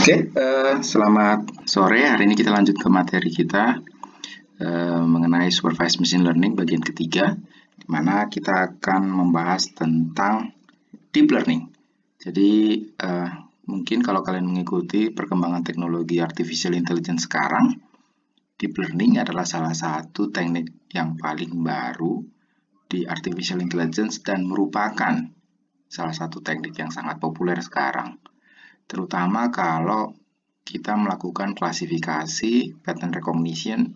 Oke, okay, uh, eh, selamat sore. Hari ini kita lanjut ke materi kita uh, mengenai supervised machine learning bagian ketiga, di mana kita akan membahas tentang deep learning. Jadi uh, mungkin kalau kalian mengikuti perkembangan teknologi artificial intelligence sekarang, deep learning adalah salah satu teknik yang paling baru di artificial intelligence dan merupakan salah satu teknik yang sangat populer sekarang terutama kalau kita melakukan klasifikasi pattern recognition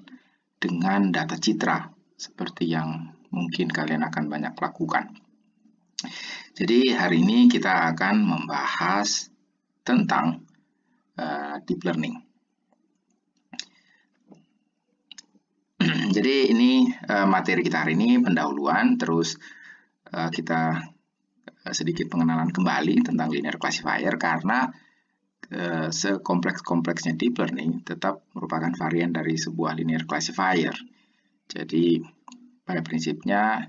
dengan data citra seperti yang mungkin kalian akan banyak lakukan. Jadi hari ini kita akan membahas tentang uh, deep learning. Jadi ini uh, materi kita hari ini pendahuluan, terus uh, kita sedikit pengenalan kembali tentang linear classifier karena Eh, sekompleks-kompleksnya deep learning tetap merupakan varian dari sebuah linear classifier. Jadi pada prinsipnya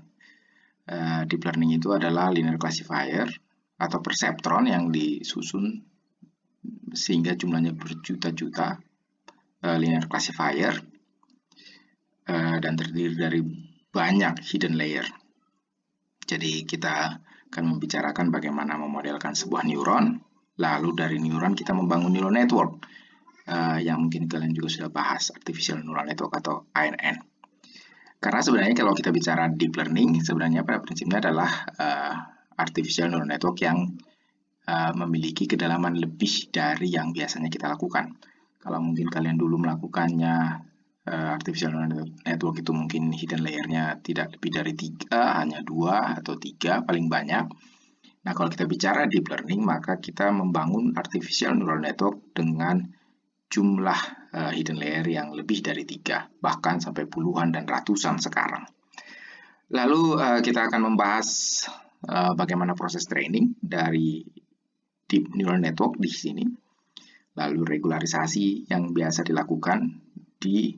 eh, deep learning itu adalah linear classifier atau perceptron yang disusun sehingga jumlahnya berjuta-juta eh, linear classifier dan terdiri dari banyak hidden layer. Jadi kita akan membicarakan bagaimana memodelkan sebuah neuron, Lalu dari neuron kita membangun neural network uh, yang mungkin kalian juga sudah bahas artificial neural network atau ANN. Karena sebenarnya kalau kita bicara deep learning sebenarnya pada prinsipnya adalah uh, artificial neural network yang uh, memiliki kedalaman lebih dari yang biasanya kita lakukan. Kalau mungkin kalian dulu melakukannya uh, artificial neural network itu mungkin hidden layernya tidak lebih dari tiga, hanya dua atau tiga paling banyak. Nah, kalau kita bicara deep learning, maka kita membangun artificial neural network dengan jumlah uh, hidden layer yang lebih dari tiga, bahkan sampai puluhan dan ratusan sekarang. Lalu uh, kita akan membahas uh, bagaimana proses training dari deep neural network di sini, lalu regularisasi yang biasa dilakukan di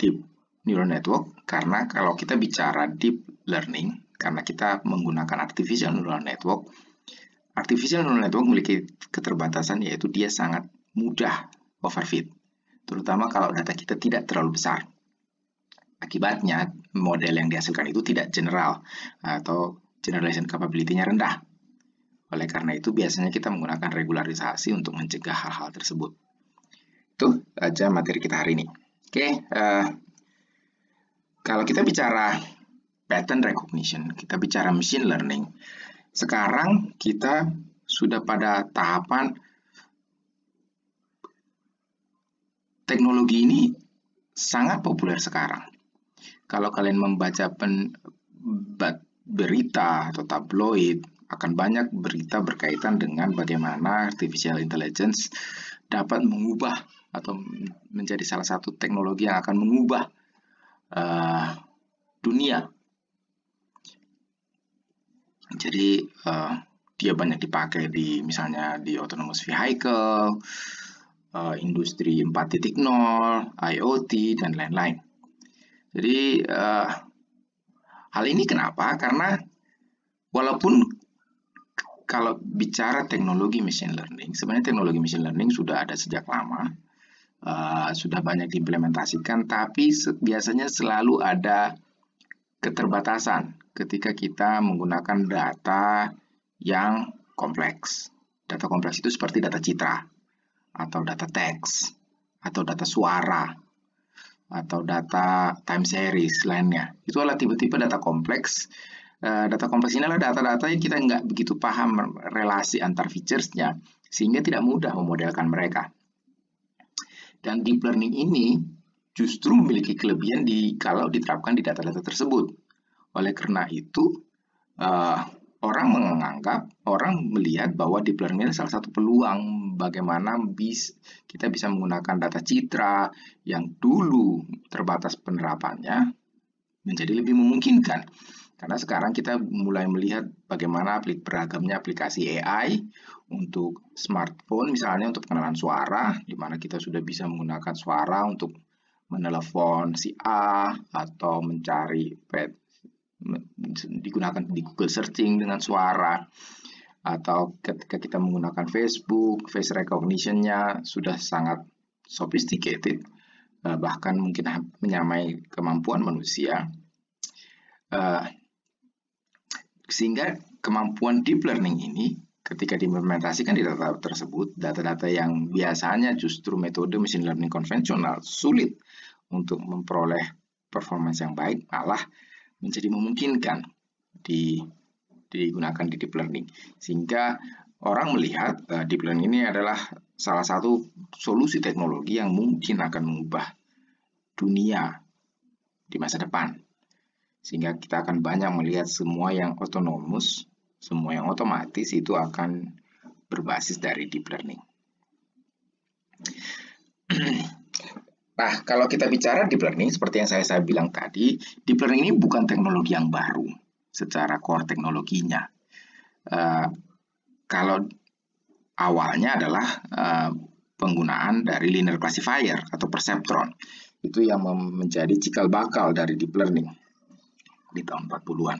deep neural network, karena kalau kita bicara deep learning, karena kita menggunakan artificial neural network. Artificial neural network memiliki keterbatasan yaitu dia sangat mudah overfit, terutama kalau data kita tidak terlalu besar. Akibatnya, model yang dihasilkan itu tidak general atau generalization capability-nya rendah. Oleh karena itu, biasanya kita menggunakan regularisasi untuk mencegah hal-hal tersebut. Itu aja materi kita hari ini. Oke, okay, uh, eh, kalau kita bicara pattern recognition, kita bicara machine learning. Sekarang kita sudah pada tahapan teknologi ini sangat populer sekarang. Kalau kalian membaca pen, berita atau tabloid, akan banyak berita berkaitan dengan bagaimana artificial intelligence dapat mengubah atau menjadi salah satu teknologi yang akan mengubah uh, dunia jadi uh, dia banyak dipakai di misalnya di autonomous vehicle, uh, industri 4.0, IoT dan lain-lain. Jadi uh, hal ini kenapa? Karena walaupun kalau bicara teknologi machine learning, sebenarnya teknologi machine learning sudah ada sejak lama, uh, sudah banyak diimplementasikan, tapi biasanya selalu ada keterbatasan, ketika kita menggunakan data yang kompleks. Data kompleks itu seperti data citra, atau data teks, atau data suara, atau data time series lainnya. Itu adalah tipe-tipe data kompleks. Eh, data kompleks ini adalah data-data yang kita nggak begitu paham relasi antar featuresnya, sehingga tidak mudah memodelkan mereka. Dan deep learning ini justru memiliki kelebihan di kalau diterapkan di data-data tersebut. Oleh karena itu, uh, orang menganggap, orang melihat bahwa deep learning ini salah satu peluang bagaimana bis, kita bisa menggunakan data citra yang dulu terbatas penerapannya menjadi lebih memungkinkan. Karena sekarang kita mulai melihat bagaimana beragamnya aplikasi AI untuk smartphone, misalnya untuk pengenalan suara, di mana kita sudah bisa menggunakan suara untuk menelepon si A atau mencari pet digunakan di Google searching dengan suara atau ketika kita menggunakan Facebook, face recognition-nya sudah sangat sophisticated, eh, bahkan mungkin menyamai kemampuan manusia. Eh, sehingga kemampuan deep learning ini ketika diimplementasikan di data tersebut, data-data yang biasanya justru metode machine learning konvensional sulit untuk memperoleh performance yang baik, malah menjadi memungkinkan di digunakan di deep learning sehingga orang melihat uh, deep learning ini adalah salah satu solusi teknologi yang mungkin akan mengubah dunia di masa depan sehingga kita akan banyak melihat semua yang otonomus semua yang otomatis itu akan berbasis dari deep learning Nah, kalau kita bicara deep learning, seperti yang saya, saya bilang tadi, deep learning ini bukan teknologi yang baru secara core teknologinya. Uh, kalau awalnya adalah uh, penggunaan dari linear classifier atau perceptron. Itu yang menjadi cikal bakal dari deep learning di tahun 40-an.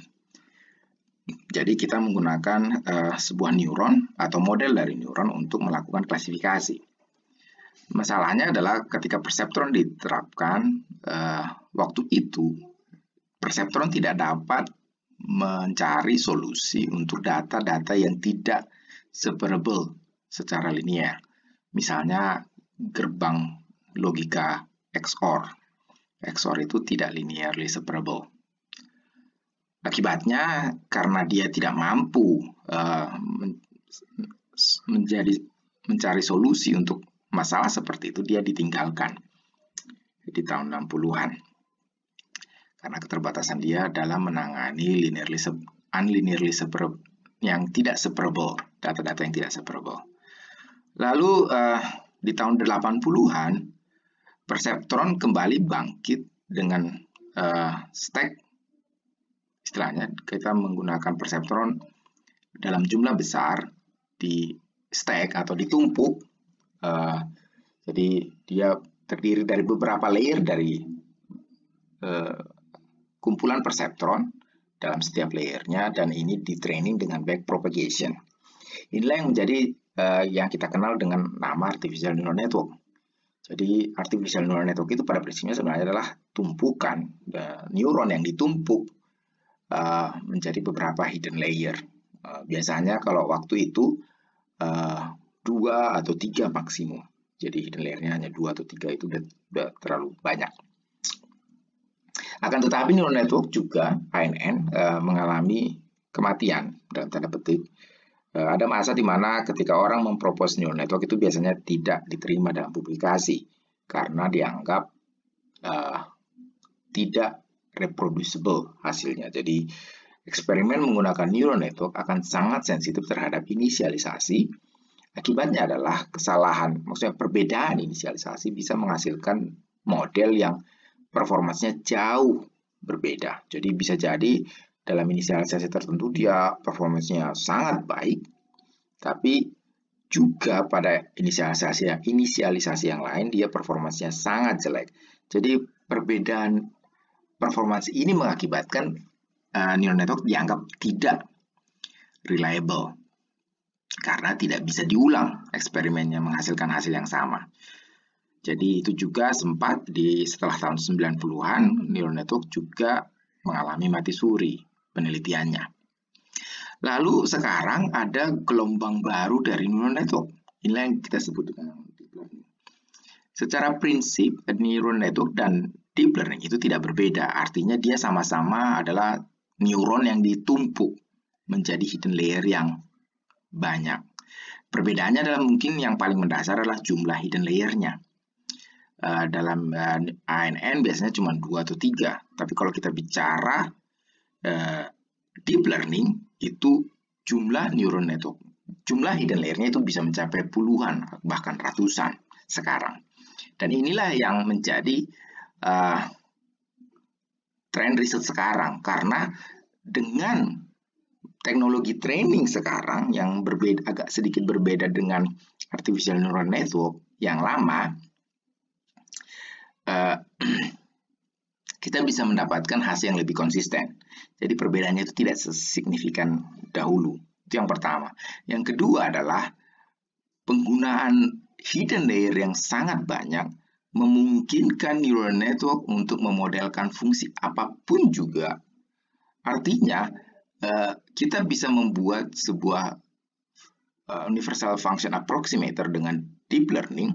Jadi kita menggunakan uh, sebuah neuron atau model dari neuron untuk melakukan klasifikasi. Masalahnya adalah ketika perceptron diterapkan, uh, waktu itu perceptron tidak dapat mencari solusi untuk data-data yang tidak separable secara linier. Misalnya gerbang logika XOR. XOR itu tidak linearly separable. Akibatnya karena dia tidak mampu uh, menjadi mencari solusi untuk masalah seperti itu dia ditinggalkan di tahun 60-an. Karena keterbatasan dia dalam menangani linearly sep unlinearly yang tidak separable, data-data yang tidak separable. Lalu uh, di tahun 80-an perceptron kembali bangkit dengan uh, stack istilahnya kita menggunakan perceptron dalam jumlah besar di stack atau ditumpuk Eh, jadi dia terdiri dari beberapa layer dari uh, kumpulan perceptron dalam setiap layernya dan ini di training dengan back propagation. Inilah yang menjadi uh, yang kita kenal dengan nama artificial neural network. Jadi artificial neural network itu pada prinsipnya sebenarnya adalah tumpukan uh, neuron yang ditumpuk uh, menjadi beberapa hidden layer. Uh, biasanya kalau waktu itu uh, dua atau tiga maksimum. Jadi hidden layernya hanya dua atau tiga itu udah, udah terlalu banyak. Akan tetapi neural network juga ANN e, eh, mengalami kematian dalam tanda petik. E, ada masa di mana ketika orang mempropos neural network itu biasanya tidak diterima dalam publikasi karena dianggap e, tidak reproducible hasilnya. Jadi eksperimen menggunakan neural network akan sangat sensitif terhadap inisialisasi, Akibatnya adalah kesalahan, maksudnya perbedaan inisialisasi bisa menghasilkan model yang performanya jauh berbeda. Jadi bisa jadi dalam inisialisasi tertentu dia performasinya sangat baik, tapi juga pada inisialisasi yang inisialisasi yang lain dia performasinya sangat jelek. Jadi perbedaan performa ini mengakibatkan uh, neural network dianggap tidak reliable karena tidak bisa diulang eksperimennya menghasilkan hasil yang sama. Jadi itu juga sempat di setelah tahun 90-an neural network juga mengalami mati suri penelitiannya. Lalu sekarang ada gelombang baru dari neural network. Inilah yang kita sebut dengan deep learning. Secara prinsip neural network dan deep learning itu tidak berbeda. Artinya dia sama-sama adalah neuron yang ditumpuk menjadi hidden layer yang banyak. Perbedaannya adalah mungkin yang paling mendasar adalah jumlah hidden layer-nya. Uh, dalam uh, eh, ANN biasanya cuma dua atau tiga, tapi kalau kita bicara uh, deep learning itu jumlah neuron network, jumlah hidden layer-nya itu bisa mencapai puluhan bahkan ratusan sekarang. Dan inilah yang menjadi uh, tren riset sekarang karena dengan teknologi training sekarang yang berbeda agak sedikit berbeda dengan artificial neural network yang lama uh, kita bisa mendapatkan hasil yang lebih konsisten. Jadi perbedaannya itu tidak sesignifikan dahulu. Itu yang pertama. Yang kedua adalah penggunaan hidden layer yang sangat banyak memungkinkan neural network untuk memodelkan fungsi apapun juga. Artinya, Eh, kita bisa membuat sebuah uh, universal function approximator dengan deep learning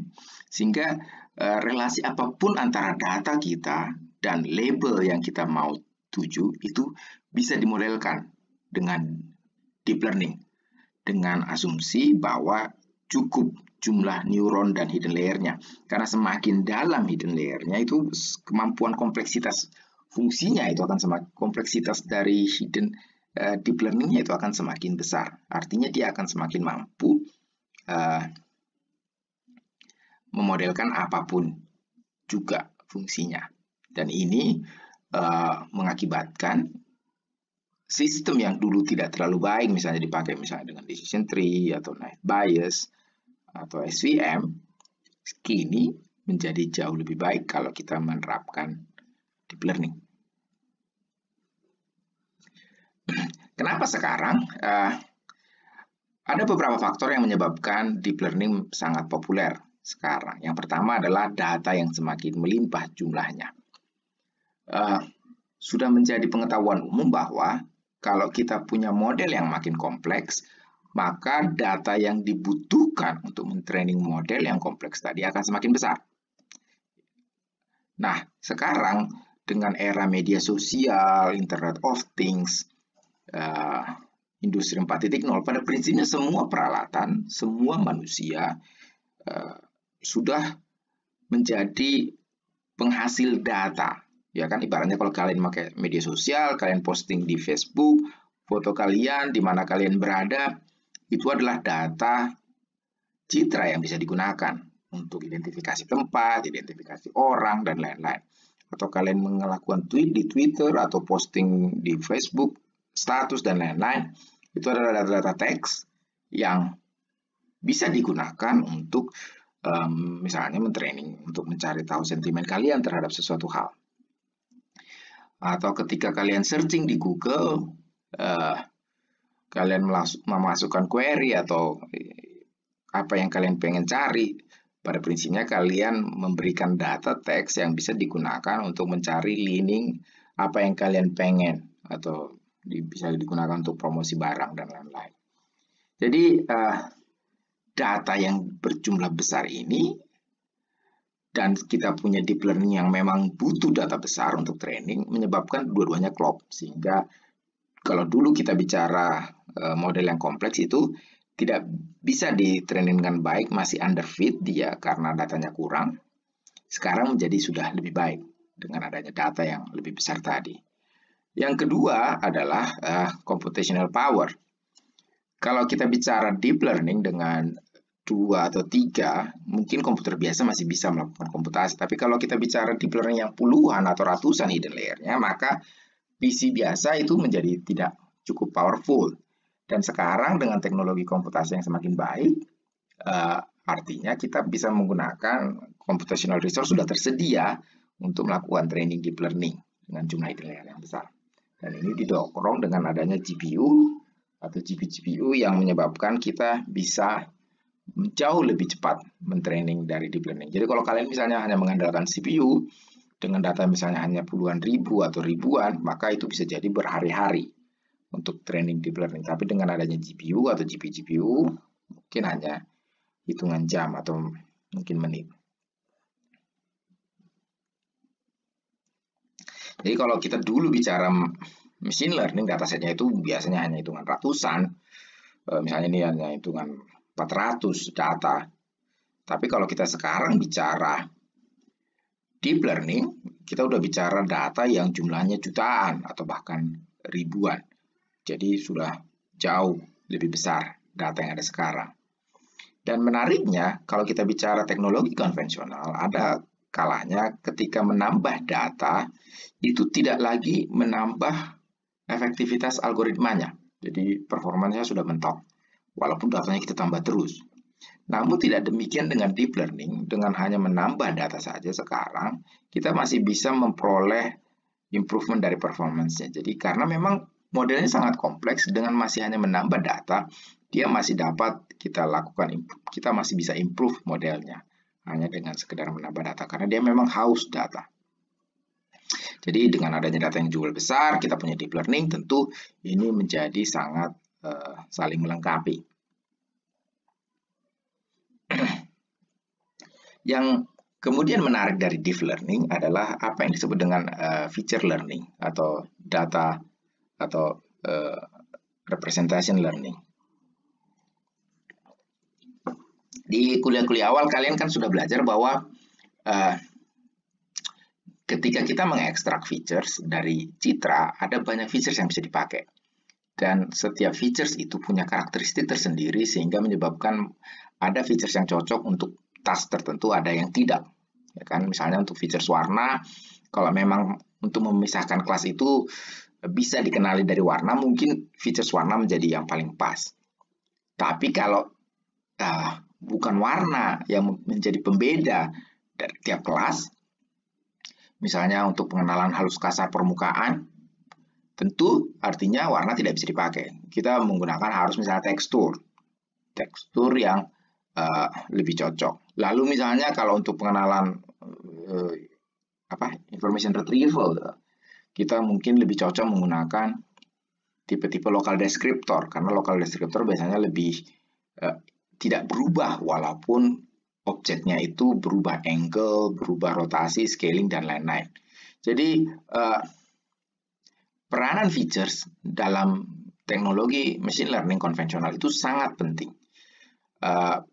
sehingga uh, relasi apapun antara data kita dan label yang kita mau tuju itu bisa dimodelkan dengan deep learning dengan asumsi bahwa cukup jumlah neuron dan hidden layernya karena semakin dalam hidden layernya itu kemampuan kompleksitas fungsinya itu akan semakin kompleksitas dari hidden Eh, deep learningnya itu akan semakin besar. Artinya dia akan semakin mampu uh, memodelkan apapun juga fungsinya. Dan ini uh, mengakibatkan sistem yang dulu tidak terlalu baik, misalnya dipakai misalnya dengan decision tree atau bias atau SVM, kini menjadi jauh lebih baik kalau kita menerapkan deep learning. Kenapa sekarang? Uh, ada beberapa faktor yang menyebabkan deep learning sangat populer sekarang. Yang pertama adalah data yang semakin melimpah jumlahnya. Uh, sudah menjadi pengetahuan umum bahwa kalau kita punya model yang makin kompleks, maka data yang dibutuhkan untuk mentraining model yang kompleks tadi akan semakin besar. Nah, sekarang dengan era media sosial, Internet of Things, uh, industri 4.0 pada prinsipnya semua peralatan, semua manusia uh, sudah menjadi penghasil data. Ya kan ibaratnya kalau kalian pakai media sosial, kalian posting di Facebook, foto kalian di mana kalian berada, itu adalah data citra yang bisa digunakan untuk identifikasi tempat, identifikasi orang dan lain-lain. Atau kalian melakukan tweet di Twitter atau posting di Facebook, status, dan lain-lain, itu adalah data-data teks yang bisa digunakan untuk um, misalnya mentraining, untuk mencari tahu sentimen kalian terhadap sesuatu hal. Atau ketika kalian searching di Google, uh, kalian memasukkan query atau eh, apa yang kalian pengen cari, pada prinsipnya kalian memberikan data teks yang bisa digunakan untuk mencari leaning apa yang kalian pengen atau bisa digunakan untuk promosi barang dan lain-lain. Jadi uh, data yang berjumlah besar ini dan kita punya deep learning yang memang butuh data besar untuk training menyebabkan dua-duanya klop sehingga kalau dulu kita bicara eh, model yang kompleks itu tidak bisa ditrainingkan baik masih underfit dia karena datanya kurang sekarang menjadi sudah lebih baik dengan adanya data yang lebih besar tadi. Yang kedua adalah uh, computational power. Kalau kita bicara deep learning dengan dua atau tiga, mungkin komputer biasa masih bisa melakukan komputasi. Tapi kalau kita bicara deep learning yang puluhan atau ratusan hidden layer-nya, maka PC biasa itu menjadi tidak cukup powerful. Dan sekarang dengan teknologi komputasi yang semakin baik, uh, artinya kita bisa menggunakan computational resource sudah tersedia untuk melakukan training deep learning dengan jumlah hidden layer yang besar. Dan ini didorong dengan adanya GPU atau GPU-GPU yang menyebabkan kita bisa jauh lebih cepat mentraining dari deep learning. Jadi kalau kalian misalnya hanya mengandalkan CPU dengan data misalnya hanya puluhan ribu atau ribuan, maka itu bisa jadi berhari-hari untuk training deep learning. Tapi dengan adanya GPU atau GPU-GPU mungkin hanya hitungan jam atau mungkin menit. Jadi kalau kita dulu bicara machine learning datasetnya itu biasanya hanya hitungan ratusan, e, misalnya ini hanya hitungan 400 data. Tapi kalau kita sekarang bicara deep learning, kita udah bicara data yang jumlahnya jutaan atau bahkan ribuan. Jadi sudah jauh lebih besar data yang ada sekarang. Dan menariknya, kalau kita bicara teknologi konvensional, ada kalanya ketika menambah data itu tidak lagi menambah efektivitas algoritmanya. Jadi performanya sudah mentok, walaupun datanya kita tambah terus. Namun tidak demikian dengan deep learning, dengan hanya menambah data saja sekarang, kita masih bisa memperoleh improvement dari performance-nya. Jadi karena memang modelnya sangat kompleks, dengan masih hanya menambah data, dia masih dapat kita lakukan, kita masih bisa improve modelnya hanya dengan sekedar menambah data karena dia memang haus data. Jadi dengan adanya data yang jual besar, kita punya deep learning, tentu ini menjadi sangat uh, saling melengkapi. yang kemudian menarik dari deep learning adalah apa yang disebut dengan uh, feature learning atau data atau uh, representation learning. Di kuliah-kuliah awal kalian kan sudah belajar bahwa uh, ketika kita mengekstrak features dari citra, ada banyak features yang bisa dipakai. Dan setiap features itu punya karakteristik tersendiri sehingga menyebabkan ada features yang cocok untuk task tertentu, ada yang tidak. Ya kan, misalnya untuk features warna, kalau memang untuk memisahkan kelas itu bisa dikenali dari warna, mungkin features warna menjadi yang paling pas. Tapi kalau uh, bukan warna yang menjadi pembeda dari tiap kelas. Misalnya untuk pengenalan halus kasar permukaan, tentu artinya warna tidak bisa dipakai. Kita menggunakan harus misalnya tekstur. Tekstur yang uh, lebih cocok. Lalu misalnya kalau untuk pengenalan uh, apa information retrieval, kita mungkin lebih cocok menggunakan tipe-tipe lokal descriptor karena lokal descriptor biasanya lebih eh, tidak berubah walaupun objeknya itu berubah angle, berubah rotasi, scaling, dan lain-lain. Jadi, uh, peranan features dalam teknologi machine learning konvensional itu sangat penting. Uh,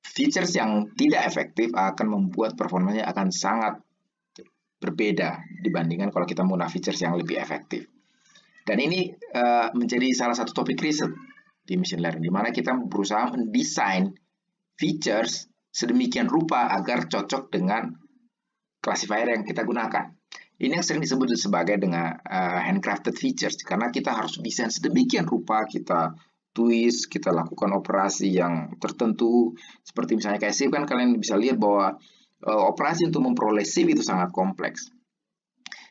features yang tidak efektif akan membuat performanya akan sangat berbeda dibandingkan kalau kita menggunakan features yang lebih efektif. Dan ini uh, menjadi salah satu topik riset di machine learning, di mana kita berusaha mendesain features sedemikian rupa agar cocok dengan classifier yang kita gunakan. Ini yang sering disebut sebagai dengan uh, handcrafted features karena kita harus desain sedemikian rupa kita twist, kita lakukan operasi yang tertentu seperti misalnya kayak sip kan kalian bisa lihat bahwa uh, operasi untuk memperoleh sip itu sangat kompleks.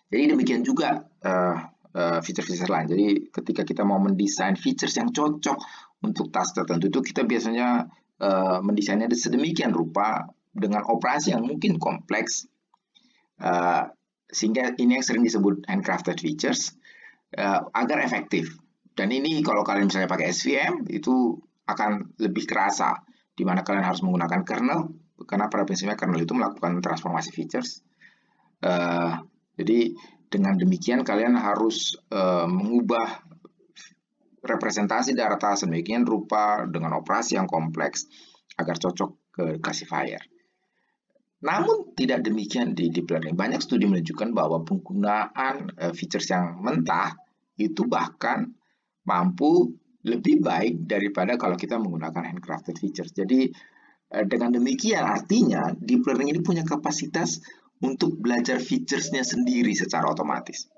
Jadi demikian juga uh, Eh, fitur-fitur lain. Jadi ketika kita mau mendesain features yang cocok untuk task tertentu itu kita biasanya uh, mendesainnya sedemikian rupa dengan operasi yang mungkin kompleks eh, sehingga ini yang sering disebut handcrafted features agar efektif. Dan ini kalau kalian misalnya pakai SVM itu akan lebih kerasa di mana kalian harus menggunakan kernel karena pada prinsipnya kernel itu melakukan transformasi features. Uh, jadi dengan demikian kalian harus e, mengubah representasi data sedemikian rupa dengan operasi yang kompleks agar cocok ke classifier. Namun tidak demikian di deep learning. Banyak studi menunjukkan bahwa penggunaan e, features yang mentah itu bahkan mampu lebih baik daripada kalau kita menggunakan handcrafted features. Jadi eh, dengan demikian artinya deep learning ini punya kapasitas untuk belajar featuresnya sendiri secara otomatis.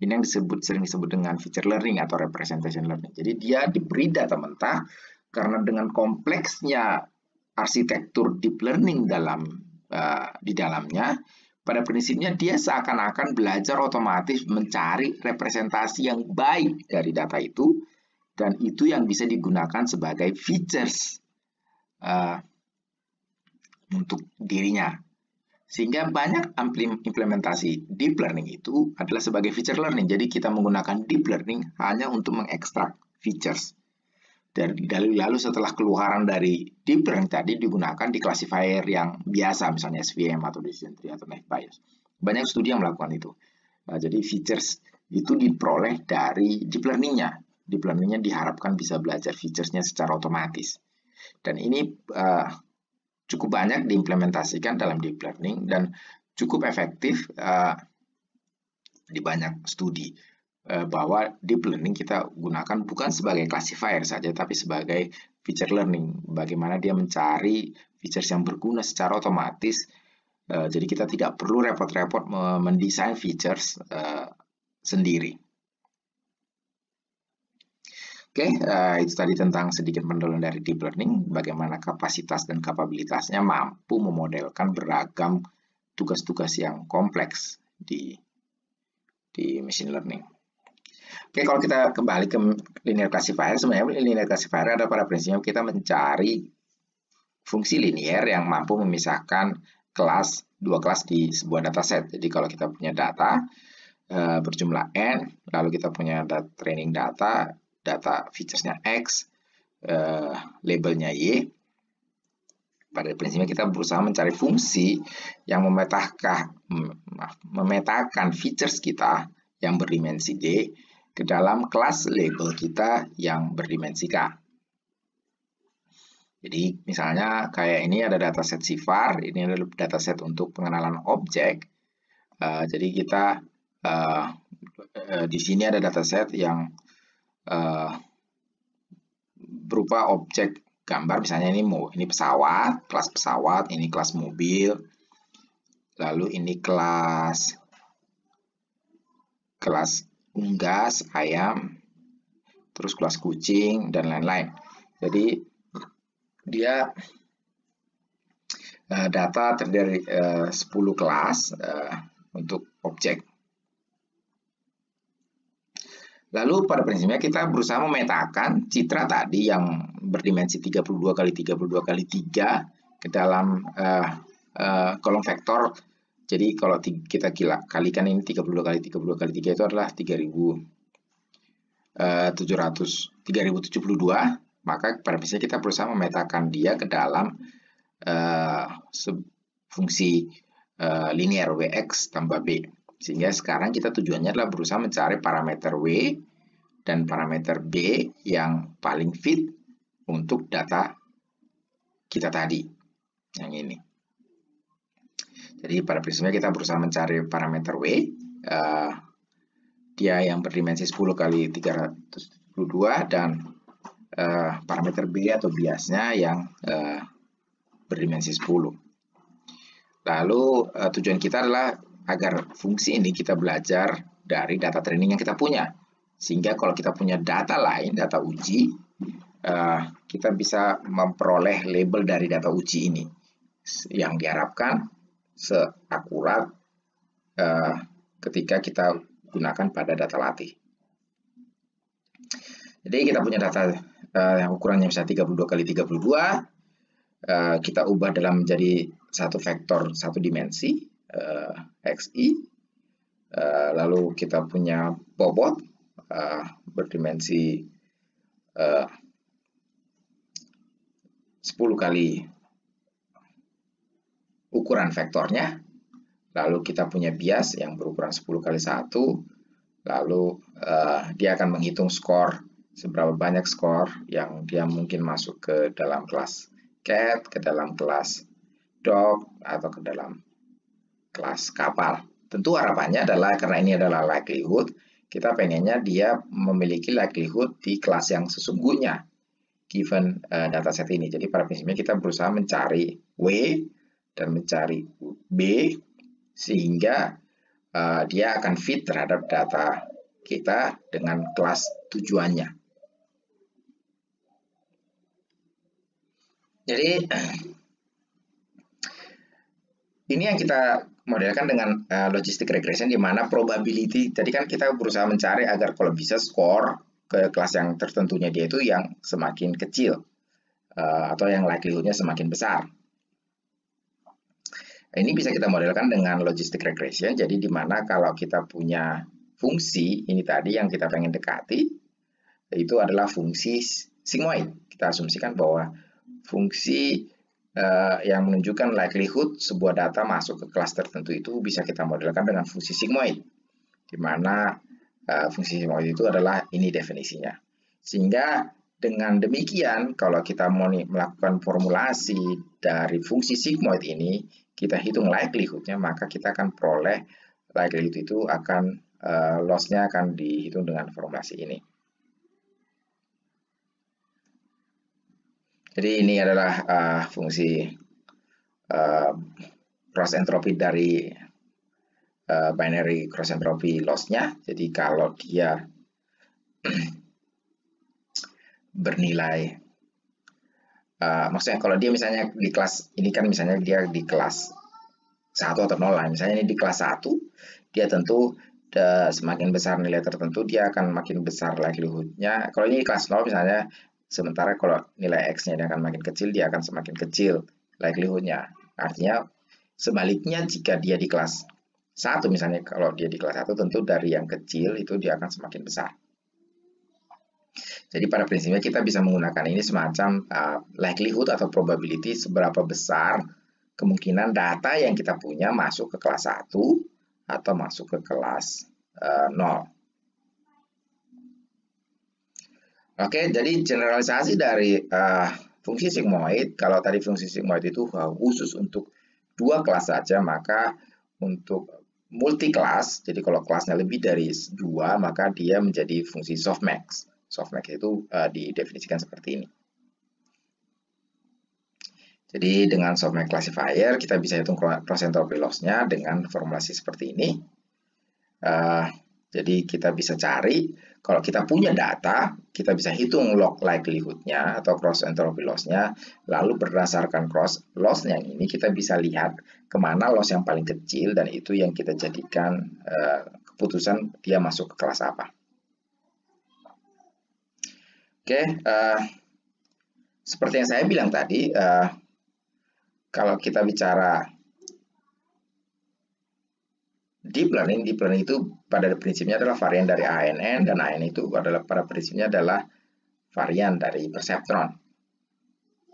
Ini yang disebut sering disebut dengan feature learning atau representation learning. Jadi dia diberi data mentah karena dengan kompleksnya arsitektur deep learning dalam uh, di dalamnya, pada prinsipnya dia seakan-akan belajar otomatis mencari representasi yang baik dari data itu dan itu yang bisa digunakan sebagai features uh, untuk dirinya sehingga banyak implementasi deep learning itu adalah sebagai feature learning. Jadi kita menggunakan deep learning hanya untuk mengekstrak features. Dari lalu, lalu setelah keluaran dari deep learning tadi digunakan di classifier yang biasa, misalnya SVM atau decision tree atau naive bias. Banyak studi yang melakukan itu. Nah, jadi features itu diperoleh dari deep learningnya Deep learningnya diharapkan bisa belajar featuresnya secara otomatis. Dan ini uh, cukup banyak diimplementasikan dalam deep learning dan cukup efektif uh, di banyak studi uh, bahwa deep learning kita gunakan bukan sebagai classifier saja tapi sebagai feature learning bagaimana dia mencari features yang berguna secara otomatis uh, jadi kita tidak perlu repot-repot mendesain features uh, sendiri Oke, okay, eh, itu tadi tentang sedikit pendahuluan dari deep learning, bagaimana kapasitas dan kapabilitasnya mampu memodelkan beragam tugas-tugas yang kompleks di di machine learning. Oke, okay, kalau kita kembali ke linear classifier, sebenarnya linear classifier ada pada prinsipnya kita mencari fungsi linear yang mampu memisahkan kelas dua kelas di sebuah dataset. Jadi kalau kita punya data eh, berjumlah n, lalu kita punya data, training data, data featuresnya X, uh, labelnya Y. Pada prinsipnya kita berusaha mencari fungsi yang memetakan, memetakan features kita yang berdimensi D ke dalam kelas label kita yang berdimensi K. Jadi misalnya kayak ini ada dataset sifar, ini ada dataset untuk pengenalan objek. Eh, jadi kita eh, di sini ada dataset yang uh, berupa objek gambar misalnya ini ini pesawat kelas pesawat ini kelas mobil lalu ini kelas kelas unggas ayam terus kelas kucing dan lain-lain jadi dia eh, data terdiri dari 10 eh, kelas untuk objek Lalu pada prinsipnya kita berusaha memetakan citra tadi yang berdimensi 32 kali 32 kali 3 ke dalam uh, uh, kolom vektor. Jadi kalau kita kila kalikan ini 32 kali 32 kali 3 itu adalah 3700 3072, eh, maka pada prinsipnya kita berusaha memetakan dia ke dalam uh, fungsi uh, linear WX tambah B. Sehingga sekarang kita tujuannya adalah berusaha mencari parameter W dan parameter B yang paling fit untuk data kita tadi, yang ini. Jadi pada prinsipnya kita berusaha mencari parameter W, uh, dia yang berdimensi 10 kali 372 dan uh, parameter B atau biasnya yang uh, berdimensi 10. Lalu uh, tujuan kita adalah agar fungsi ini kita belajar dari data training yang kita punya. Sehingga kalau kita punya data lain, data uji, eh, kita bisa memperoleh label dari data uji ini. Yang diharapkan seakurat eh, ketika kita gunakan pada data latih. Jadi kita punya data uh, ukurannya bisa 32 kali 32, kita ubah dalam menjadi satu vektor satu dimensi, uh, eh, XI. Uh, eh, lalu kita punya bobot uh, berdimensi uh, 10 kali ukuran vektornya. Lalu kita punya bias yang berukuran 10 kali 1. Lalu uh, dia akan menghitung skor, seberapa banyak skor yang dia mungkin masuk ke dalam kelas cat, ke dalam kelas dog, atau ke dalam kelas kapal. Tentu harapannya adalah karena ini adalah likelihood, kita pengennya dia memiliki likelihood di kelas yang sesungguhnya given uh, set ini. Jadi pada prinsipnya kita berusaha mencari W dan mencari B sehingga uh, dia akan fit terhadap data kita dengan kelas tujuannya. Jadi ini yang kita modelkan dengan uh, eh, logistic regression di mana probability tadi kan kita berusaha mencari agar kalau bisa skor ke kelas yang tertentunya dia itu yang semakin kecil uh, atau yang likelihoodnya semakin besar. Ini bisa kita modelkan dengan logistik regression. Jadi di mana kalau kita punya fungsi ini tadi yang kita pengen dekati itu adalah fungsi sigmoid. Kita asumsikan bahwa fungsi uh, yang menunjukkan likelihood sebuah data masuk ke kelas tertentu itu bisa kita modelkan dengan fungsi sigmoid, di mana uh, fungsi sigmoid itu adalah ini definisinya. Sehingga dengan demikian, kalau kita melakukan formulasi dari fungsi sigmoid ini, kita hitung likelihoodnya, maka kita akan peroleh likelihood itu akan uh, lossnya akan dihitung dengan formulasi ini. Jadi ini adalah uh, fungsi uh, cross entropy dari uh, binary cross entropy loss-nya. Jadi kalau dia bernilai uh, maksudnya kalau dia misalnya di kelas ini kan misalnya dia di kelas 1 atau 0 lah. Misalnya ini di kelas 1 dia tentu semakin besar nilai tertentu dia akan makin besar likelihoodnya kalau ini kelas 0 misalnya Sementara kalau nilai X-nya akan makin kecil, dia akan semakin kecil likelihoodnya. Artinya sebaliknya jika dia di kelas 1 misalnya, kalau dia di kelas 1 tentu dari yang kecil itu dia akan semakin besar. Jadi pada prinsipnya kita bisa menggunakan ini semacam uh, likelihood atau probability seberapa besar kemungkinan data yang kita punya masuk ke kelas 1 atau masuk ke kelas uh, 0. Oke, jadi generalisasi dari uh, fungsi sigmoid, kalau tadi fungsi sigmoid itu khusus untuk dua kelas saja, maka untuk multi kelas, jadi kalau kelasnya lebih dari dua, maka dia menjadi fungsi softmax. Softmax itu uh, didefinisikan seperti ini. Jadi dengan softmax classifier, kita bisa hitung prosentual loss nya dengan formulasi seperti ini. Uh, jadi kita bisa cari, kalau kita punya hmm. data, kita bisa hitung log likelihood-nya atau cross entropy loss-nya, lalu berdasarkan cross loss-nya ini kita bisa lihat kemana loss yang paling kecil dan itu yang kita jadikan eh, keputusan dia masuk ke kelas apa. Oke, eh, seperti yang saya bilang tadi, eh, kalau kita bicara deep learning, deep learning itu pada prinsipnya adalah varian dari ANN dan ANN itu adalah pada prinsipnya adalah varian dari perceptron.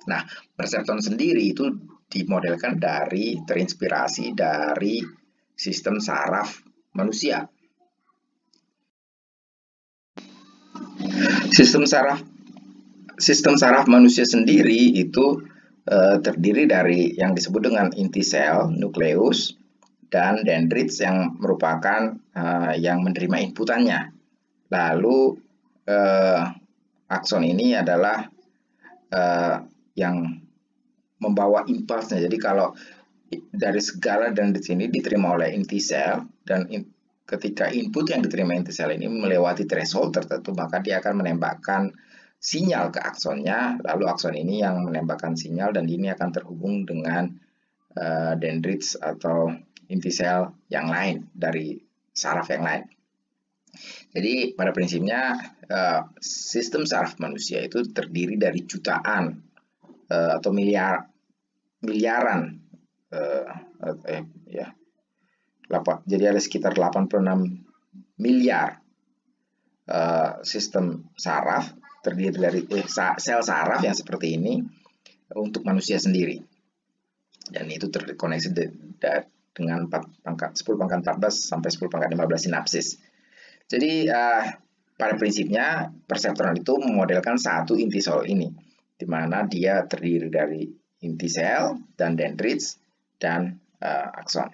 Nah, perceptron sendiri itu dimodelkan dari terinspirasi dari sistem saraf manusia. Sistem saraf sistem saraf manusia sendiri itu eh, terdiri dari yang disebut dengan inti sel, nukleus, dan dendrites yang merupakan uh, yang menerima inputannya. Lalu uh, akson ini adalah uh, yang membawa impulsnya. Jadi kalau dari segala dan ini diterima oleh inti sel dan in, ketika input yang diterima inti sel ini melewati threshold tertentu maka dia akan menembakkan sinyal ke aksonnya lalu akson ini yang menembakkan sinyal dan ini akan terhubung dengan uh, dendrites atau inti sel yang lain dari saraf yang lain. Jadi pada prinsipnya eh, sistem saraf manusia itu terdiri dari jutaan eh, atau miliar miliaran eh, ya, ya jadi ada sekitar 86 miliar sistem saraf terdiri dari eh, sel saraf yang seperti ini untuk manusia sendiri dan itu terkoneksi dengan 4 pangkat 10 pangkat 14 sampai 10 pangkat 15 sinapsis. Jadi uh, pada prinsipnya perseptron itu memodelkan satu inti sel ini di mana dia terdiri dari inti sel dan dendrites dan uh, eh, akson.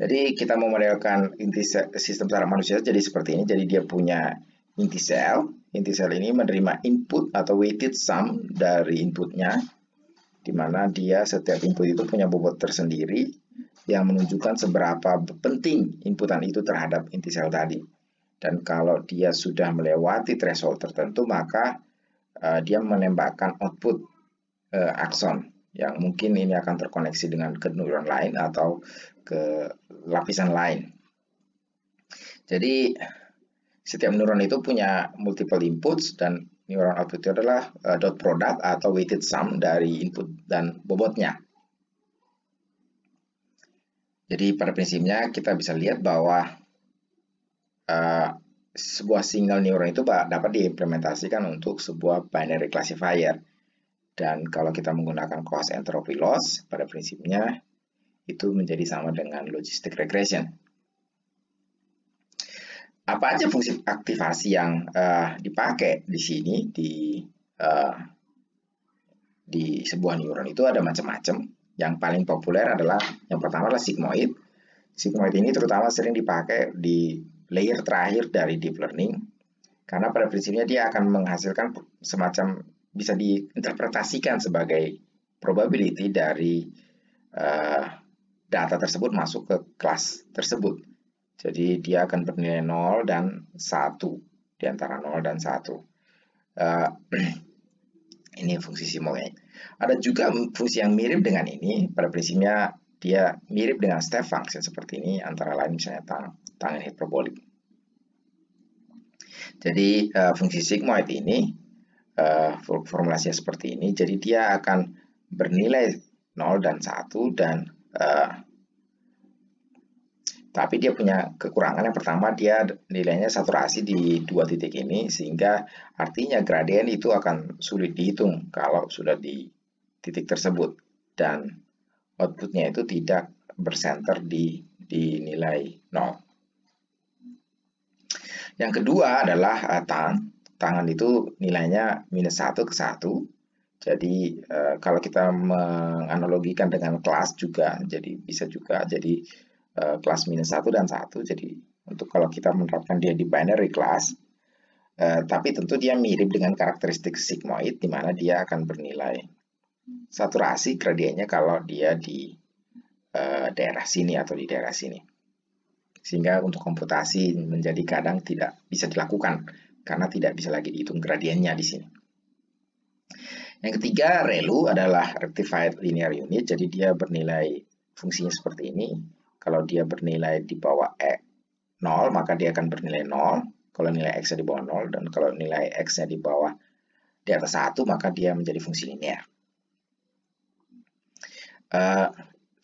Jadi kita memodelkan inti sistem saraf manusia jadi seperti ini. Jadi dia punya inti sel. Inti sel ini menerima input atau weighted sum dari inputnya, di mana dia setiap input itu punya bobot tersendiri yang menunjukkan seberapa penting inputan itu terhadap inti sel tadi. Dan kalau dia sudah melewati threshold tertentu, maka uh, dia menembakkan output uh, eh, akson yang mungkin ini akan terkoneksi dengan ke neuron lain atau ke lapisan lain. Jadi setiap neuron itu punya multiple inputs dan neuron output itu adalah eh, dot product atau weighted sum dari input dan bobotnya. Jadi pada prinsipnya kita bisa lihat bahwa uh, sebuah single neuron itu dapat diimplementasikan untuk sebuah binary classifier. Dan kalau kita menggunakan cost entropy loss, pada prinsipnya itu menjadi sama dengan logistic regression. Apa aja fungsi aktivasi yang uh, dipakai di sini di uh, di sebuah neuron itu ada macam-macam. Yang paling populer adalah yang pertama adalah sigmoid. Sigmoid ini terutama sering dipakai di layer terakhir dari deep learning karena pada prinsipnya dia akan menghasilkan semacam bisa diinterpretasikan sebagai probability dari uh, data tersebut masuk ke kelas tersebut. Jadi dia akan bernilai 0 dan 1, di antara 0 dan 1. Uh, eh, ini fungsi sigmoid. Ada juga fungsi yang mirip dengan ini, pada prinsipnya dia mirip dengan step function seperti ini, antara lain misalnya tang tangan hiperbolik. Jadi uh, fungsi sigmoid ini uh, formulasinya seperti ini, jadi dia akan bernilai 0 dan 1 dan uh, tapi dia punya kekurangan yang pertama dia nilainya saturasi di dua titik ini sehingga artinya gradien itu akan sulit dihitung kalau sudah di titik tersebut dan outputnya itu tidak bersenter di di nilai 0. Yang kedua adalah uh, tangan. Tangan itu nilainya minus 1 ke 1. Jadi uh, kalau kita menganalogikan dengan kelas juga, jadi bisa juga jadi Eh, kelas minus 1 dan 1. Jadi untuk kalau kita menerapkan dia di binary class, uh, tapi tentu dia mirip dengan karakteristik sigmoid, di mana dia akan bernilai saturasi gradiennya kalau dia di uh, daerah sini atau di daerah sini. Sehingga untuk komputasi menjadi kadang tidak bisa dilakukan, karena tidak bisa lagi dihitung gradiennya di sini. Yang ketiga, ReLU adalah Rectified Linear Unit, jadi dia bernilai fungsinya seperti ini kalau dia bernilai di bawah X e, 0, maka dia akan bernilai 0. Kalau nilai X-nya di bawah 0, dan kalau nilai X-nya di bawah di atas 1, maka dia menjadi fungsi linear. Uh, e,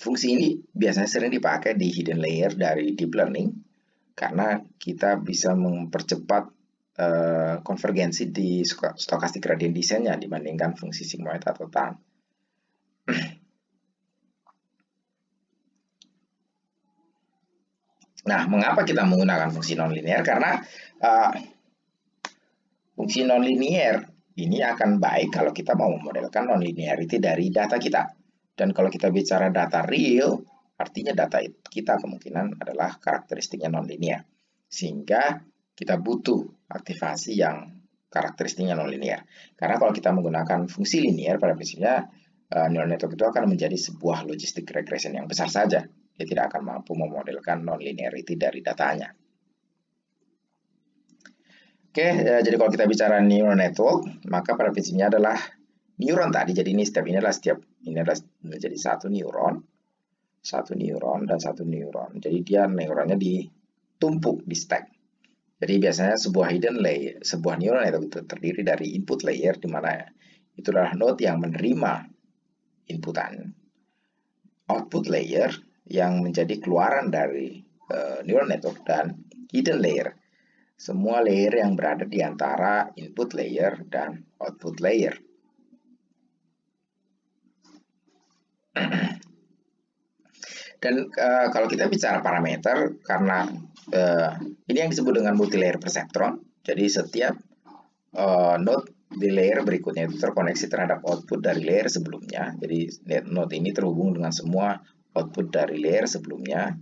fungsi ini biasanya sering dipakai di hidden layer dari deep learning, karena kita bisa mempercepat uh, konvergensi di stokastik gradient design nya dibandingkan fungsi sigmoid atau tan. Nah, mengapa kita menggunakan fungsi nonlinier? Karena uh, fungsi nonlinier ini akan baik kalau kita mau memodelkan nonlinearity dari data kita. Dan kalau kita bicara data real, artinya data kita kemungkinan adalah karakteristiknya nonlinier. Sehingga kita butuh aktivasi yang karakteristiknya nonlinier. Karena kalau kita menggunakan fungsi linier, pada prinsipnya uh, neural network itu akan menjadi sebuah logistik regression yang besar saja. Dia tidak akan mampu memodelkan nonlinearity dari datanya. Oke, ya, jadi kalau kita bicara neural network, maka pada prinsipnya adalah neuron tadi. Jadi ini setiap ini adalah setiap ini adalah menjadi satu neuron, satu neuron dan satu neuron. Jadi dia neuronnya ditumpuk di stack. Jadi biasanya sebuah hidden layer, sebuah neuron network itu terdiri dari input layer di mana itu adalah node yang menerima inputan. Output layer yang menjadi keluaran dari uh, neural network dan hidden layer. Semua layer yang berada di antara input layer dan output layer. Dan uh, kalau kita bicara parameter, karena uh, ini yang disebut dengan multilayer perceptron, jadi setiap uh, node di layer berikutnya itu terkoneksi terhadap output dari layer sebelumnya. Jadi node ini terhubung dengan semua output dari layer sebelumnya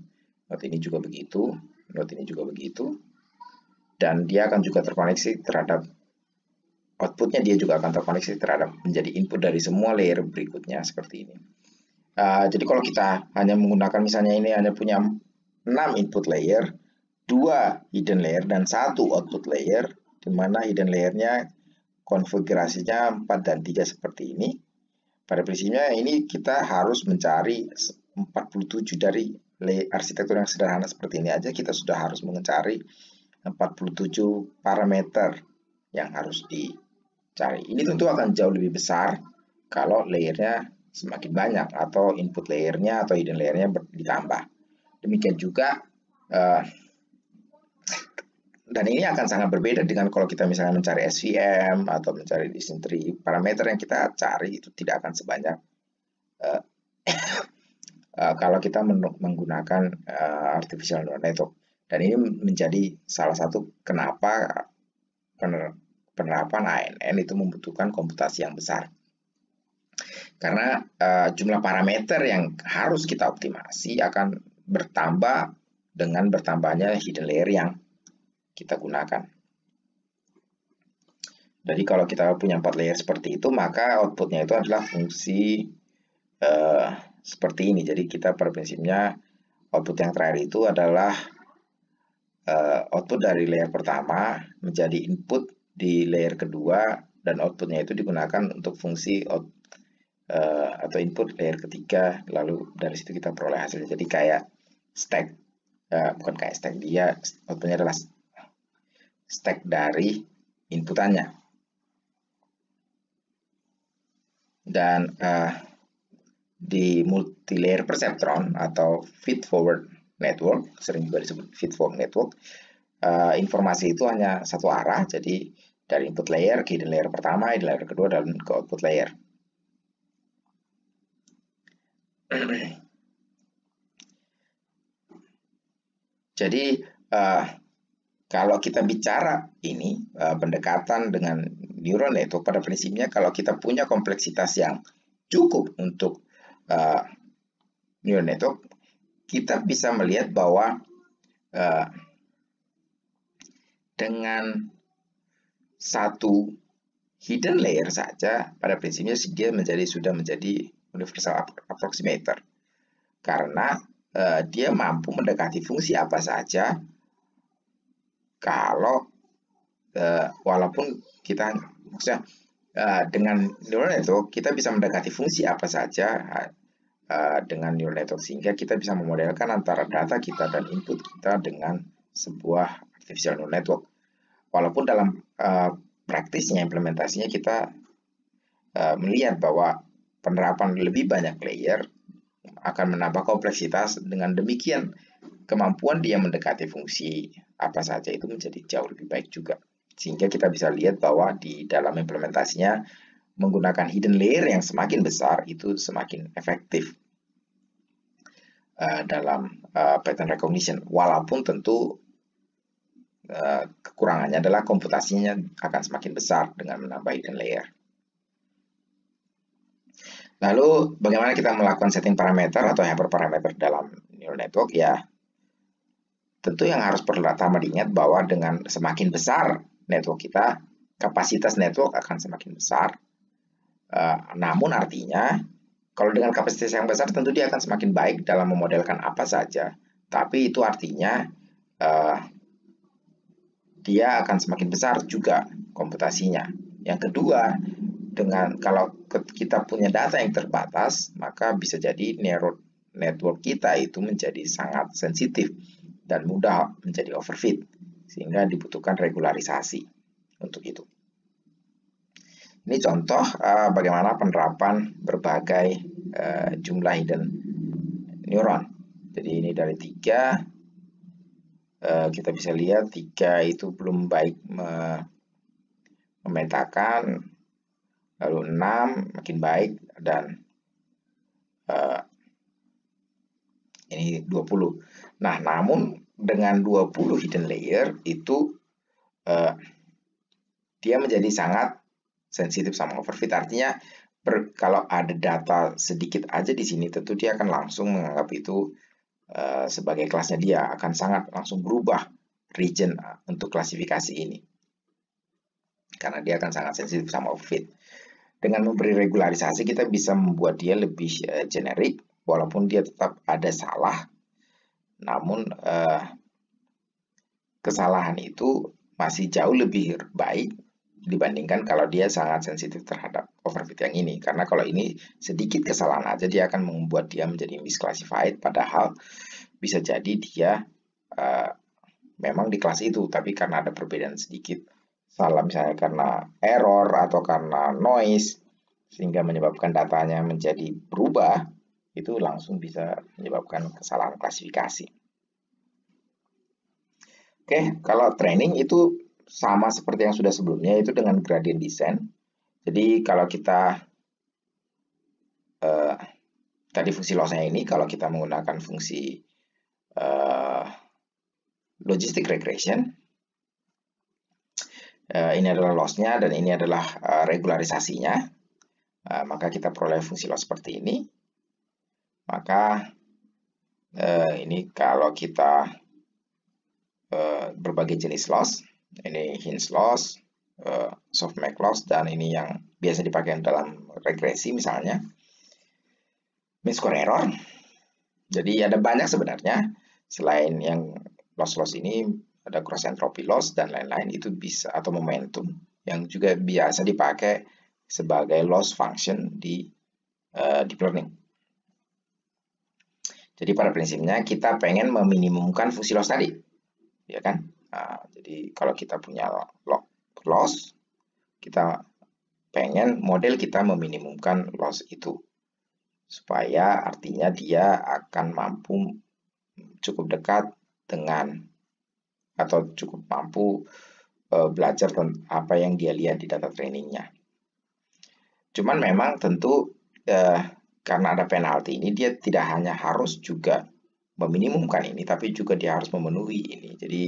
node ini juga begitu node ini juga begitu dan dia akan juga terkoneksi terhadap outputnya dia juga akan terkoneksi terhadap menjadi input dari semua layer berikutnya seperti ini uh, jadi kalau kita hanya menggunakan misalnya ini hanya punya 6 input layer dua hidden layer dan satu output layer di mana hidden layernya konfigurasinya 4 dan 3 seperti ini pada prinsipnya ini kita harus mencari 47 dari arsitektur yang sederhana seperti ini aja kita sudah harus mencari 47 parameter yang harus dicari. Ini tentu akan jauh lebih besar kalau layernya semakin banyak atau input layernya atau hidden layernya ditambah. Demikian juga eh, dan ini akan sangat berbeda dengan kalau kita misalnya mencari SVM atau mencari disentri Parameter yang kita cari itu tidak akan sebanyak eh, Eh, kalau kita menggunakan uh, artificial neural network. Dan ini menjadi salah satu kenapa penerapan ANN itu membutuhkan komputasi yang besar. Karena uh, jumlah parameter yang harus kita optimasi akan bertambah dengan bertambahnya hidden layer yang kita gunakan. Jadi kalau kita punya empat layer seperti itu, maka outputnya itu adalah fungsi uh, seperti ini. Jadi kita pada prinsipnya output yang terakhir itu adalah uh, output dari layer pertama menjadi input di layer kedua dan outputnya itu digunakan untuk fungsi out, uh, atau input layer ketiga lalu dari situ kita peroleh hasilnya. Jadi kayak stack uh, bukan kayak stack dia outputnya adalah stack dari inputannya. Dan uh, di multilayer perceptron atau feed forward network, sering juga disebut feed forward network. Uh, informasi itu hanya satu arah, jadi dari input layer ke hidden layer pertama, hidden layer kedua, dan ke output layer. Jadi uh, kalau kita bicara ini uh, pendekatan dengan neuron network pada prinsipnya kalau kita punya kompleksitas yang cukup untuk uh, eh, neural network, kita bisa melihat bahwa uh, dengan satu hidden layer saja pada prinsipnya dia menjadi sudah menjadi universal approximator karena uh, dia mampu mendekati fungsi apa saja kalau uh, walaupun kita maksudnya uh, dengan neural network kita bisa mendekati fungsi apa saja Eh, dengan neural network sehingga kita bisa memodelkan antara data kita dan input kita dengan sebuah artificial neural network. Walaupun dalam uh, praktisnya implementasinya kita uh, melihat bahwa penerapan lebih banyak layer akan menambah kompleksitas dengan demikian kemampuan dia mendekati fungsi apa saja itu menjadi jauh lebih baik juga sehingga kita bisa lihat bahwa di dalam implementasinya menggunakan hidden layer yang semakin besar itu semakin efektif Eh, dalam uh, pattern recognition. Walaupun tentu uh, kekurangannya adalah komputasinya akan semakin besar dengan menambah hidden layer. Lalu bagaimana kita melakukan setting parameter atau hyperparameter dalam neural network? Ya, tentu yang harus pertama diingat bahwa dengan semakin besar network kita, kapasitas network akan semakin besar. Uh, namun artinya kalau dengan kapasitas yang besar tentu dia akan semakin baik dalam memodelkan apa saja. Tapi itu artinya uh, dia akan semakin besar juga komputasinya. Yang kedua, dengan kalau kita punya data yang terbatas, maka bisa jadi neural network kita itu menjadi sangat sensitif dan mudah menjadi overfit sehingga dibutuhkan regularisasi untuk itu. Ini contoh uh, bagaimana penerapan berbagai uh, jumlah hidden neuron. Jadi ini dari tiga, uh, kita bisa lihat tiga itu belum baik me memetakan, lalu enam makin baik dan uh, ini 20. Nah, namun dengan 20 hidden layer itu uh, dia menjadi sangat sensitif sama overfit. Artinya per, kalau ada data sedikit aja di sini, tentu dia akan langsung menganggap itu uh, sebagai kelasnya dia, akan sangat langsung berubah region eh, untuk klasifikasi ini. Karena dia akan sangat sensitif sama overfit. Dengan memberi regularisasi, kita bisa membuat dia lebih uh, generik, walaupun dia tetap ada salah, namun uh, kesalahan itu masih jauh lebih baik dibandingkan kalau dia sangat sensitif terhadap overfit yang ini. Karena kalau ini sedikit kesalahan aja dia akan membuat dia menjadi misclassified padahal bisa jadi dia uh, memang di kelas itu tapi karena ada perbedaan sedikit salah misalnya karena error atau karena noise sehingga menyebabkan datanya menjadi berubah itu langsung bisa menyebabkan kesalahan klasifikasi. Oke, kalau training itu sama seperti yang sudah sebelumnya itu dengan gradient descent. Jadi kalau kita eh, tadi fungsi lossnya ini kalau kita menggunakan fungsi eh, logistic regression eh, ini adalah lossnya dan ini adalah eh, regularisasinya eh, maka kita peroleh fungsi loss seperti ini maka eh, ini kalau kita eh, berbagai jenis loss ini hinge loss, eh, softmax loss, dan ini yang biasa dipakai dalam regresi misalnya. Mean square error. Jadi ada banyak sebenarnya, selain yang loss-loss ini, ada cross entropy loss dan lain-lain itu bisa atau momentum yang juga biasa dipakai sebagai loss function di uh, eh, deep learning. Jadi pada prinsipnya kita pengen meminimumkan fungsi loss tadi, ya kan? Nah, jadi kalau kita punya log loss, kita pengen model kita meminimumkan loss itu. Supaya artinya dia akan mampu cukup dekat dengan atau cukup mampu uh, belajar apa yang dia lihat di data trainingnya. Cuman memang tentu uh, karena ada penalti ini dia tidak hanya harus juga meminimumkan ini, tapi juga dia harus memenuhi ini. Jadi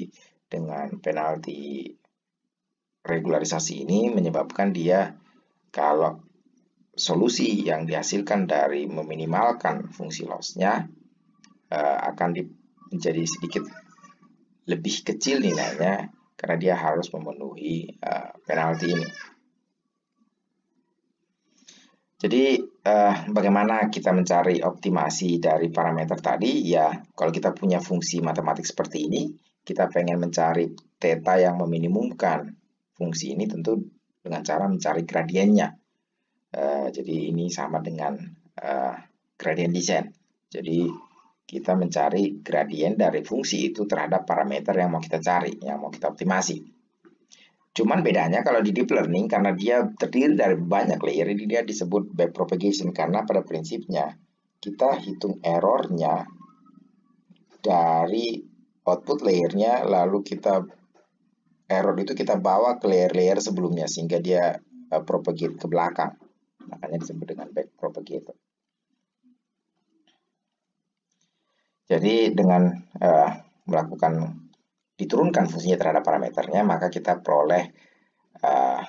dengan penalti regularisasi ini menyebabkan dia kalau solusi yang dihasilkan dari meminimalkan fungsi lossnya nya eh, akan menjadi sedikit lebih kecil nilainya karena dia harus memenuhi eh, penalti ini. Jadi eh, bagaimana kita mencari optimasi dari parameter tadi? Ya, kalau kita punya fungsi matematik seperti ini, kita pengen mencari theta yang meminimumkan fungsi ini tentu dengan cara mencari gradiennya. Uh, jadi ini sama dengan uh, gradient descent. Jadi kita mencari gradien dari fungsi itu terhadap parameter yang mau kita cari, yang mau kita optimasi. Cuman bedanya kalau di deep learning karena dia terdiri dari banyak layer, ini dia disebut backpropagation karena pada prinsipnya kita hitung errornya dari output layernya lalu kita error itu kita bawa ke layer-layer sebelumnya sehingga dia uh, propagate ke belakang makanya disebut dengan back propagate jadi dengan uh, melakukan diturunkan fungsinya terhadap parameternya maka kita peroleh uh,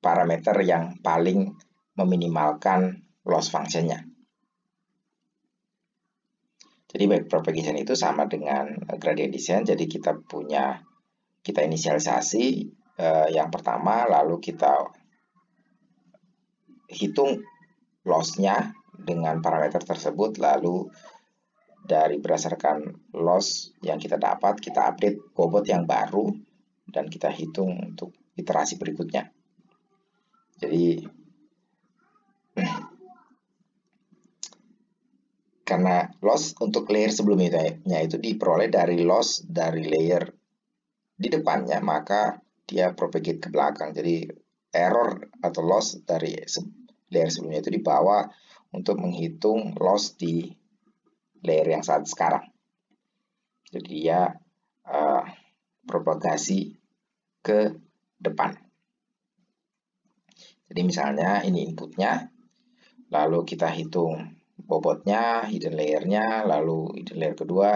parameter yang paling meminimalkan loss functionnya jadi baik propagation itu sama dengan gradient descent. Jadi kita punya kita inisialisasi eh, yang pertama lalu kita hitung lossnya dengan parameter tersebut lalu dari berdasarkan loss yang kita dapat kita update bobot yang baru dan kita hitung untuk iterasi berikutnya. Jadi karena loss untuk layer sebelumnya itu diperoleh dari loss dari layer di depannya maka dia propagate ke belakang jadi error atau loss dari layer sebelumnya itu dibawa untuk menghitung loss di layer yang saat sekarang jadi dia uh, propagasi ke depan jadi misalnya ini inputnya lalu kita hitung bobotnya, hidden layernya, lalu hidden layer kedua,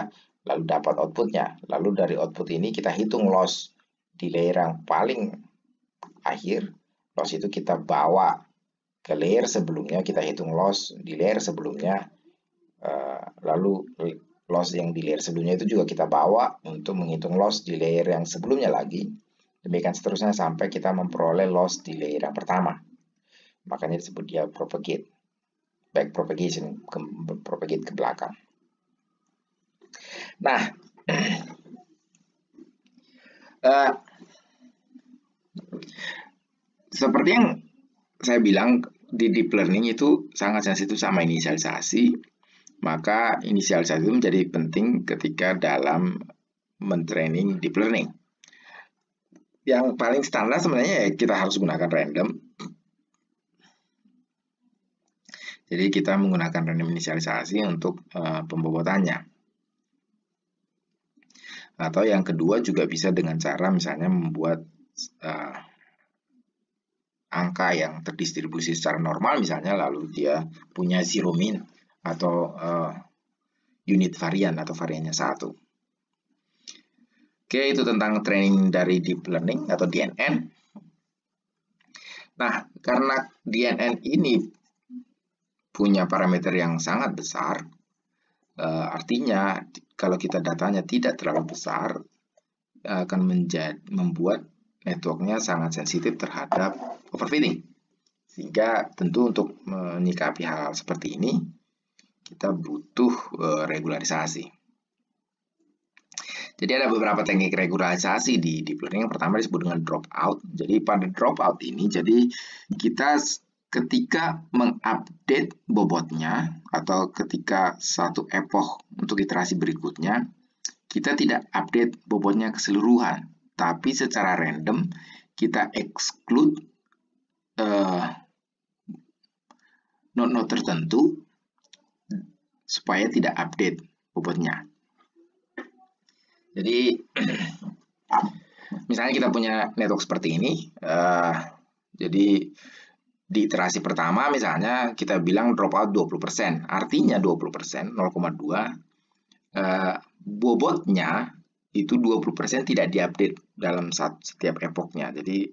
lalu dapat outputnya. Lalu dari output ini kita hitung loss di layer yang paling akhir, loss itu kita bawa ke layer sebelumnya, kita hitung loss di layer sebelumnya, eh, lalu loss yang di layer sebelumnya itu juga kita bawa untuk menghitung loss di layer yang sebelumnya lagi. Demikian seterusnya sampai kita memperoleh loss di layer yang pertama. Makanya disebut dia propagate back propagation ke, propagate ke belakang. Nah, uh, seperti yang saya bilang di deep learning itu sangat sensitif sama inisialisasi, maka inisialisasi itu menjadi penting ketika dalam mentraining deep learning. Yang paling standar sebenarnya ya kita harus gunakan random, Jadi kita menggunakan random inisialisasi untuk eh, pembobotannya. Atau yang kedua juga bisa dengan cara misalnya membuat uh, angka yang terdistribusi secara normal misalnya lalu dia punya zero min atau uh, unit varian atau variannya satu. Oke, itu tentang training dari deep learning atau DNN. Nah, karena DNN ini punya parameter yang sangat besar, eh, artinya kalau kita datanya tidak terlalu besar, eh, akan menjadi, membuat networknya sangat sensitif terhadap overfitting. Sehingga tentu untuk menyikapi hal, -hal seperti ini, kita butuh eh, regularisasi. Jadi ada beberapa teknik regularisasi di deep learning. Yang pertama disebut dengan dropout. Jadi pada dropout ini, jadi kita ketika mengupdate bobotnya atau ketika satu epoch untuk iterasi berikutnya, kita tidak update bobotnya keseluruhan, tapi secara random kita exclude node eh, node-node tertentu supaya tidak update bobotnya. Jadi misalnya kita punya network seperti ini, uh, jadi di iterasi pertama misalnya kita bilang dropout 20%, artinya 20%, 0,2 eh, bobotnya itu 20% tidak diupdate dalam setiap epoknya. Jadi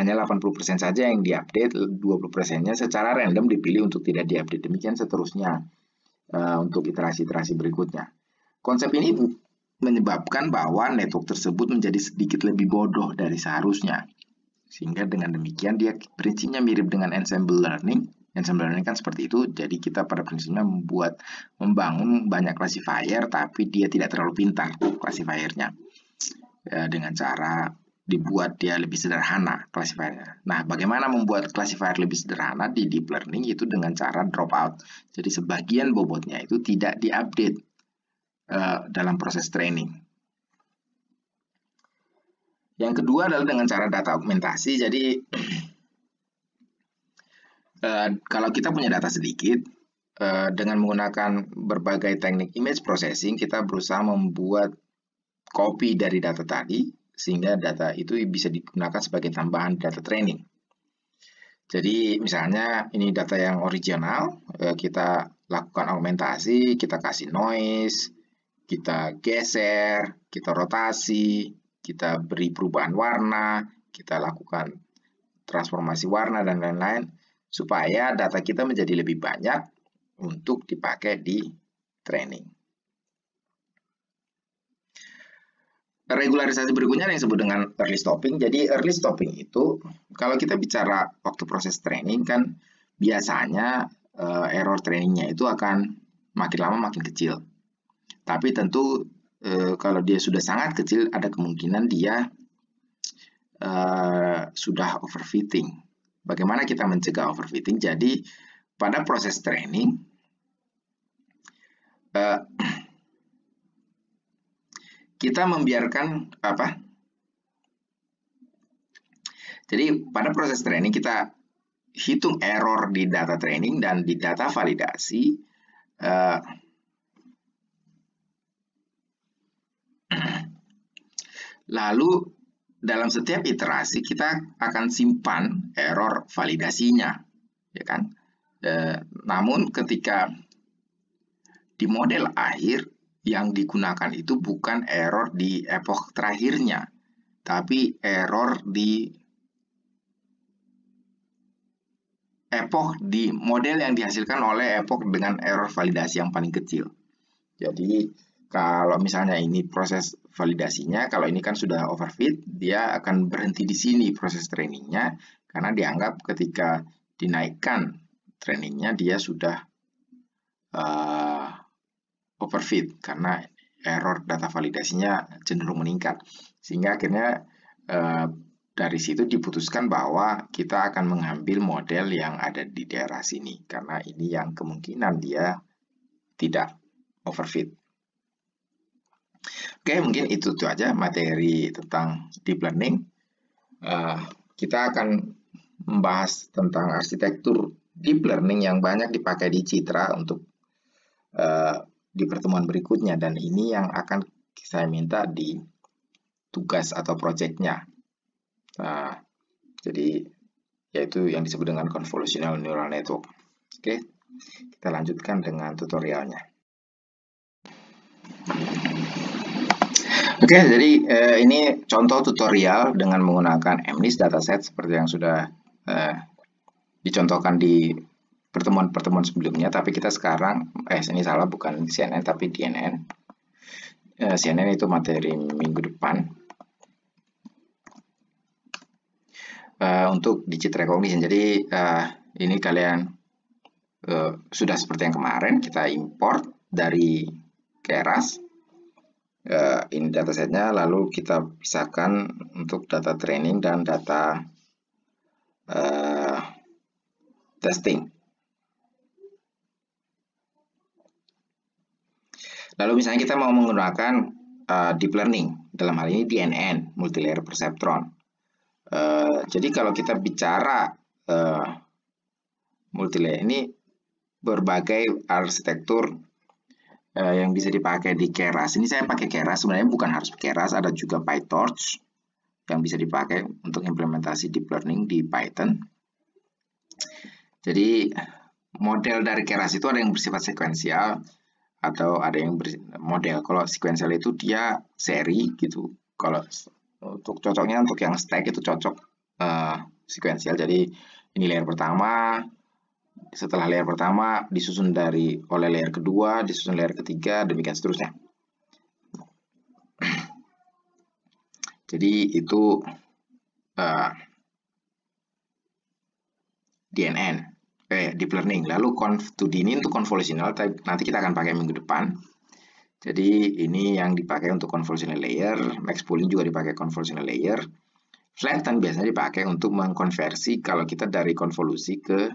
hanya 80% saja yang diupdate, 20%-nya secara random dipilih untuk tidak diupdate. Demikian seterusnya eh, untuk iterasi-iterasi berikutnya. Konsep ini menyebabkan bahwa network tersebut menjadi sedikit lebih bodoh dari seharusnya. Sehingga dengan demikian dia prinsipnya mirip dengan ensemble learning. Ensemble learning kan seperti itu, jadi kita pada prinsipnya membuat membangun banyak classifier tapi dia tidak terlalu pintar classifiernya. E, dengan cara dibuat dia lebih sederhana classifiernya. Nah, bagaimana membuat classifier lebih sederhana di deep learning itu dengan cara drop out. Jadi sebagian bobotnya itu tidak diupdate uh, dalam proses training. Yang kedua adalah dengan cara data augmentasi. Jadi uh, kalau kita punya data sedikit uh, dengan menggunakan berbagai teknik image processing, kita berusaha membuat copy dari data tadi sehingga data itu bisa digunakan sebagai tambahan data training. Jadi misalnya ini data yang original, uh, kita lakukan augmentasi, kita kasih noise, kita geser, kita rotasi, kita beri perubahan warna, kita lakukan transformasi warna dan lain-lain supaya data kita menjadi lebih banyak untuk dipakai di training. Regularisasi berikutnya yang disebut dengan early stopping. Jadi early stopping itu kalau kita bicara waktu proses training kan biasanya eh, error trainingnya itu akan makin lama makin kecil. Tapi tentu e, kalau dia sudah sangat kecil ada kemungkinan dia e, sudah overfitting. Bagaimana kita mencegah overfitting? Jadi pada proses training e, kita membiarkan apa? Jadi pada proses training kita hitung error di data training dan di data validasi. Lalu dalam setiap iterasi kita akan simpan error validasinya, ya kan? E, namun ketika di model akhir yang digunakan itu bukan error di epoch terakhirnya, tapi error di epoch di model yang dihasilkan oleh epoch dengan error validasi yang paling kecil. Jadi kalau misalnya ini proses validasinya, kalau ini kan sudah overfit, dia akan berhenti di sini proses trainingnya, karena dianggap ketika dinaikkan trainingnya dia sudah uh, overfit, karena error data validasinya cenderung meningkat. Sehingga akhirnya uh, dari situ diputuskan bahwa kita akan mengambil model yang ada di daerah sini karena ini yang kemungkinan dia tidak overfit. Oke, mungkin itu tuh aja materi tentang deep learning. Uh, kita akan membahas tentang arsitektur deep learning yang banyak dipakai di Citra untuk uh, di pertemuan berikutnya dan ini yang akan saya minta di tugas atau proyeknya. Uh, nah, jadi yaitu yang disebut dengan convolutional neural network. Oke, kita lanjutkan dengan tutorialnya. Oke, okay, jadi eh, ini contoh tutorial dengan menggunakan MNIST dataset seperti yang sudah eh, dicontohkan di pertemuan-pertemuan sebelumnya. Tapi kita sekarang, eh ini salah bukan CNN tapi DNN. Eh, CNN itu materi minggu depan. Eh, untuk digit recognition, jadi eh, ini kalian eh, sudah seperti yang kemarin kita import dari Keras uh, ini datasetnya lalu kita pisahkan untuk data training dan data uh, testing lalu misalnya kita mau menggunakan uh, deep learning dalam hal ini DNN multilayer perceptron uh, jadi kalau kita bicara uh, multilayer ini berbagai arsitektur Eh, yang bisa dipakai di Keras. Ini saya pakai Keras, sebenarnya bukan harus Keras, ada juga PyTorch yang bisa dipakai untuk implementasi deep learning di Python. Jadi model dari Keras itu ada yang bersifat sekuensial atau ada yang model. Kalau sekuensial itu dia seri gitu. Kalau untuk cocoknya untuk yang stack itu cocok uh, eh, sekuensial. Jadi ini layer pertama, setelah layer pertama disusun dari oleh layer kedua, disusun layer ketiga, demikian seterusnya. Jadi itu uh, eh, DNN, eh, deep learning. Lalu conf to ini itu convolutional, type nanti kita akan pakai minggu depan. Jadi ini yang dipakai untuk convolutional layer, max pooling juga dipakai convolutional layer. Flatten kan biasanya dipakai untuk mengkonversi kalau kita dari konvolusi ke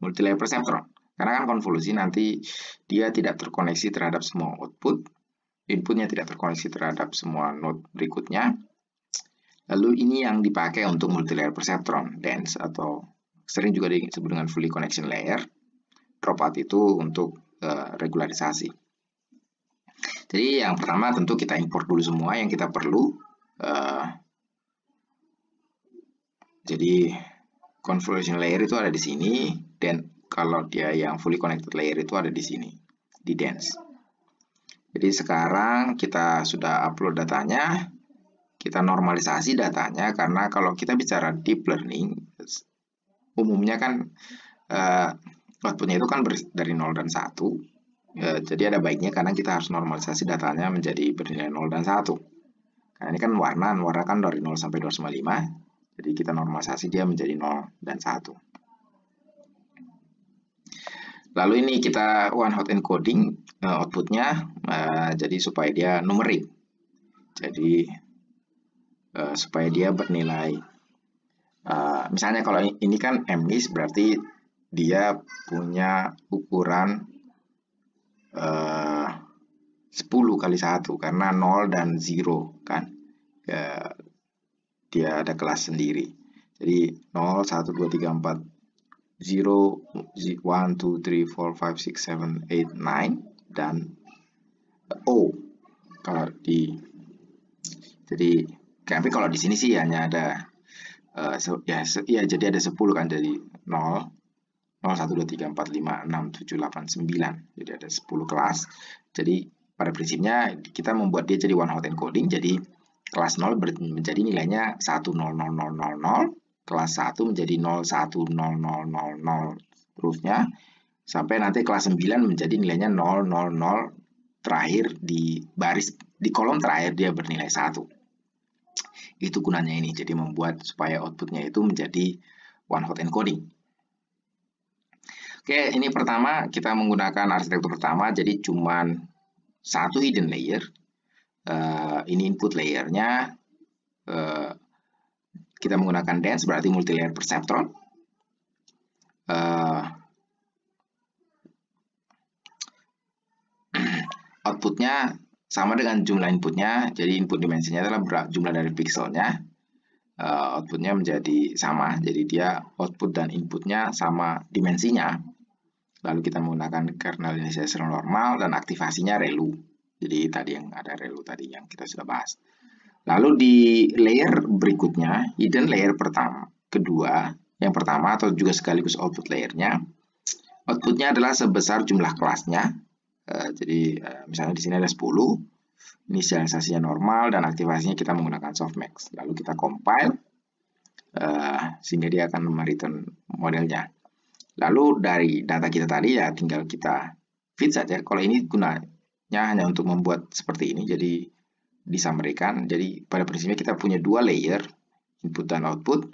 multilayer perceptron. Karena kan konvolusi nanti dia tidak terkoneksi terhadap semua output, inputnya tidak terkoneksi terhadap semua node berikutnya. Lalu ini yang dipakai untuk multilayer perceptron, dense atau sering juga disebut dengan fully connection layer. Dropout itu untuk uh, regularisasi. Jadi yang pertama tentu kita import dulu semua yang kita perlu. Uh, jadi convolution layer itu ada di sini, dan kalau dia yang fully connected layer itu ada di sini di dense jadi sekarang kita sudah upload datanya kita normalisasi datanya karena kalau kita bicara deep learning umumnya kan uh, outputnya itu kan dari 0 dan 1 uh, eh, jadi ada baiknya karena kita harus normalisasi datanya menjadi bernilai 0 dan 1 Nah, ini kan warna, warna kan dari 0 sampai 255 Jadi kita normalisasi dia menjadi 0 dan 1. Lalu ini kita one hot encoding uh, eh, outputnya, uh, jadi supaya dia numerik. Jadi uh, supaya dia bernilai. Uh, misalnya kalau ini kan MNIST berarti dia punya ukuran uh, 10 kali 1 karena 0 dan 0 kan. Uh, dia ada kelas sendiri. Jadi 0, 1, 2, 3, 4, 0, 1, 2, 3, 4, 5, 6, 7, 8, 9 dan O kalau di jadi tapi kalau di sini sih hanya ada uh, eh, so, ya, so, ya jadi ada 10 kan jadi 0 0, 1, 2, 3, 4, 5, 6, 7, 8, 9 jadi ada 10 kelas jadi pada prinsipnya kita membuat dia jadi one hot encoding jadi kelas 0 menjadi nilainya 1, 0, 0, 0, 0, 0 kelas 1 menjadi 010000 terusnya sampai nanti kelas 9 menjadi nilainya 000 terakhir di baris di kolom terakhir dia bernilai 1. Itu gunanya ini. Jadi membuat supaya outputnya itu menjadi one hot encoding. Oke, ini pertama kita menggunakan arsitektur pertama jadi cuman satu hidden layer. Uh, ini input layernya uh, kita menggunakan dense berarti multilayer perceptron. Uh, outputnya sama dengan jumlah inputnya, jadi input dimensinya adalah jumlah dari pixelnya. Uh, outputnya menjadi sama, jadi dia output dan inputnya sama dimensinya. Lalu kita menggunakan kernel initialization normal dan aktivasinya relu. Jadi tadi yang ada relu tadi yang kita sudah bahas. Lalu di layer berikutnya, hidden layer pertama, kedua, yang pertama atau juga sekaligus output layernya, outputnya adalah sebesar jumlah kelasnya. Eh, jadi eh, misalnya di sini ada 10, inisialisasinya normal dan aktivasinya kita menggunakan softmax. Lalu kita compile eh, sehingga dia akan return modelnya. Lalu dari data kita tadi ya tinggal kita fit saja. Kalau ini gunanya hanya untuk membuat seperti ini, jadi disamarkan. Jadi pada prinsipnya kita punya dua layer, input dan output,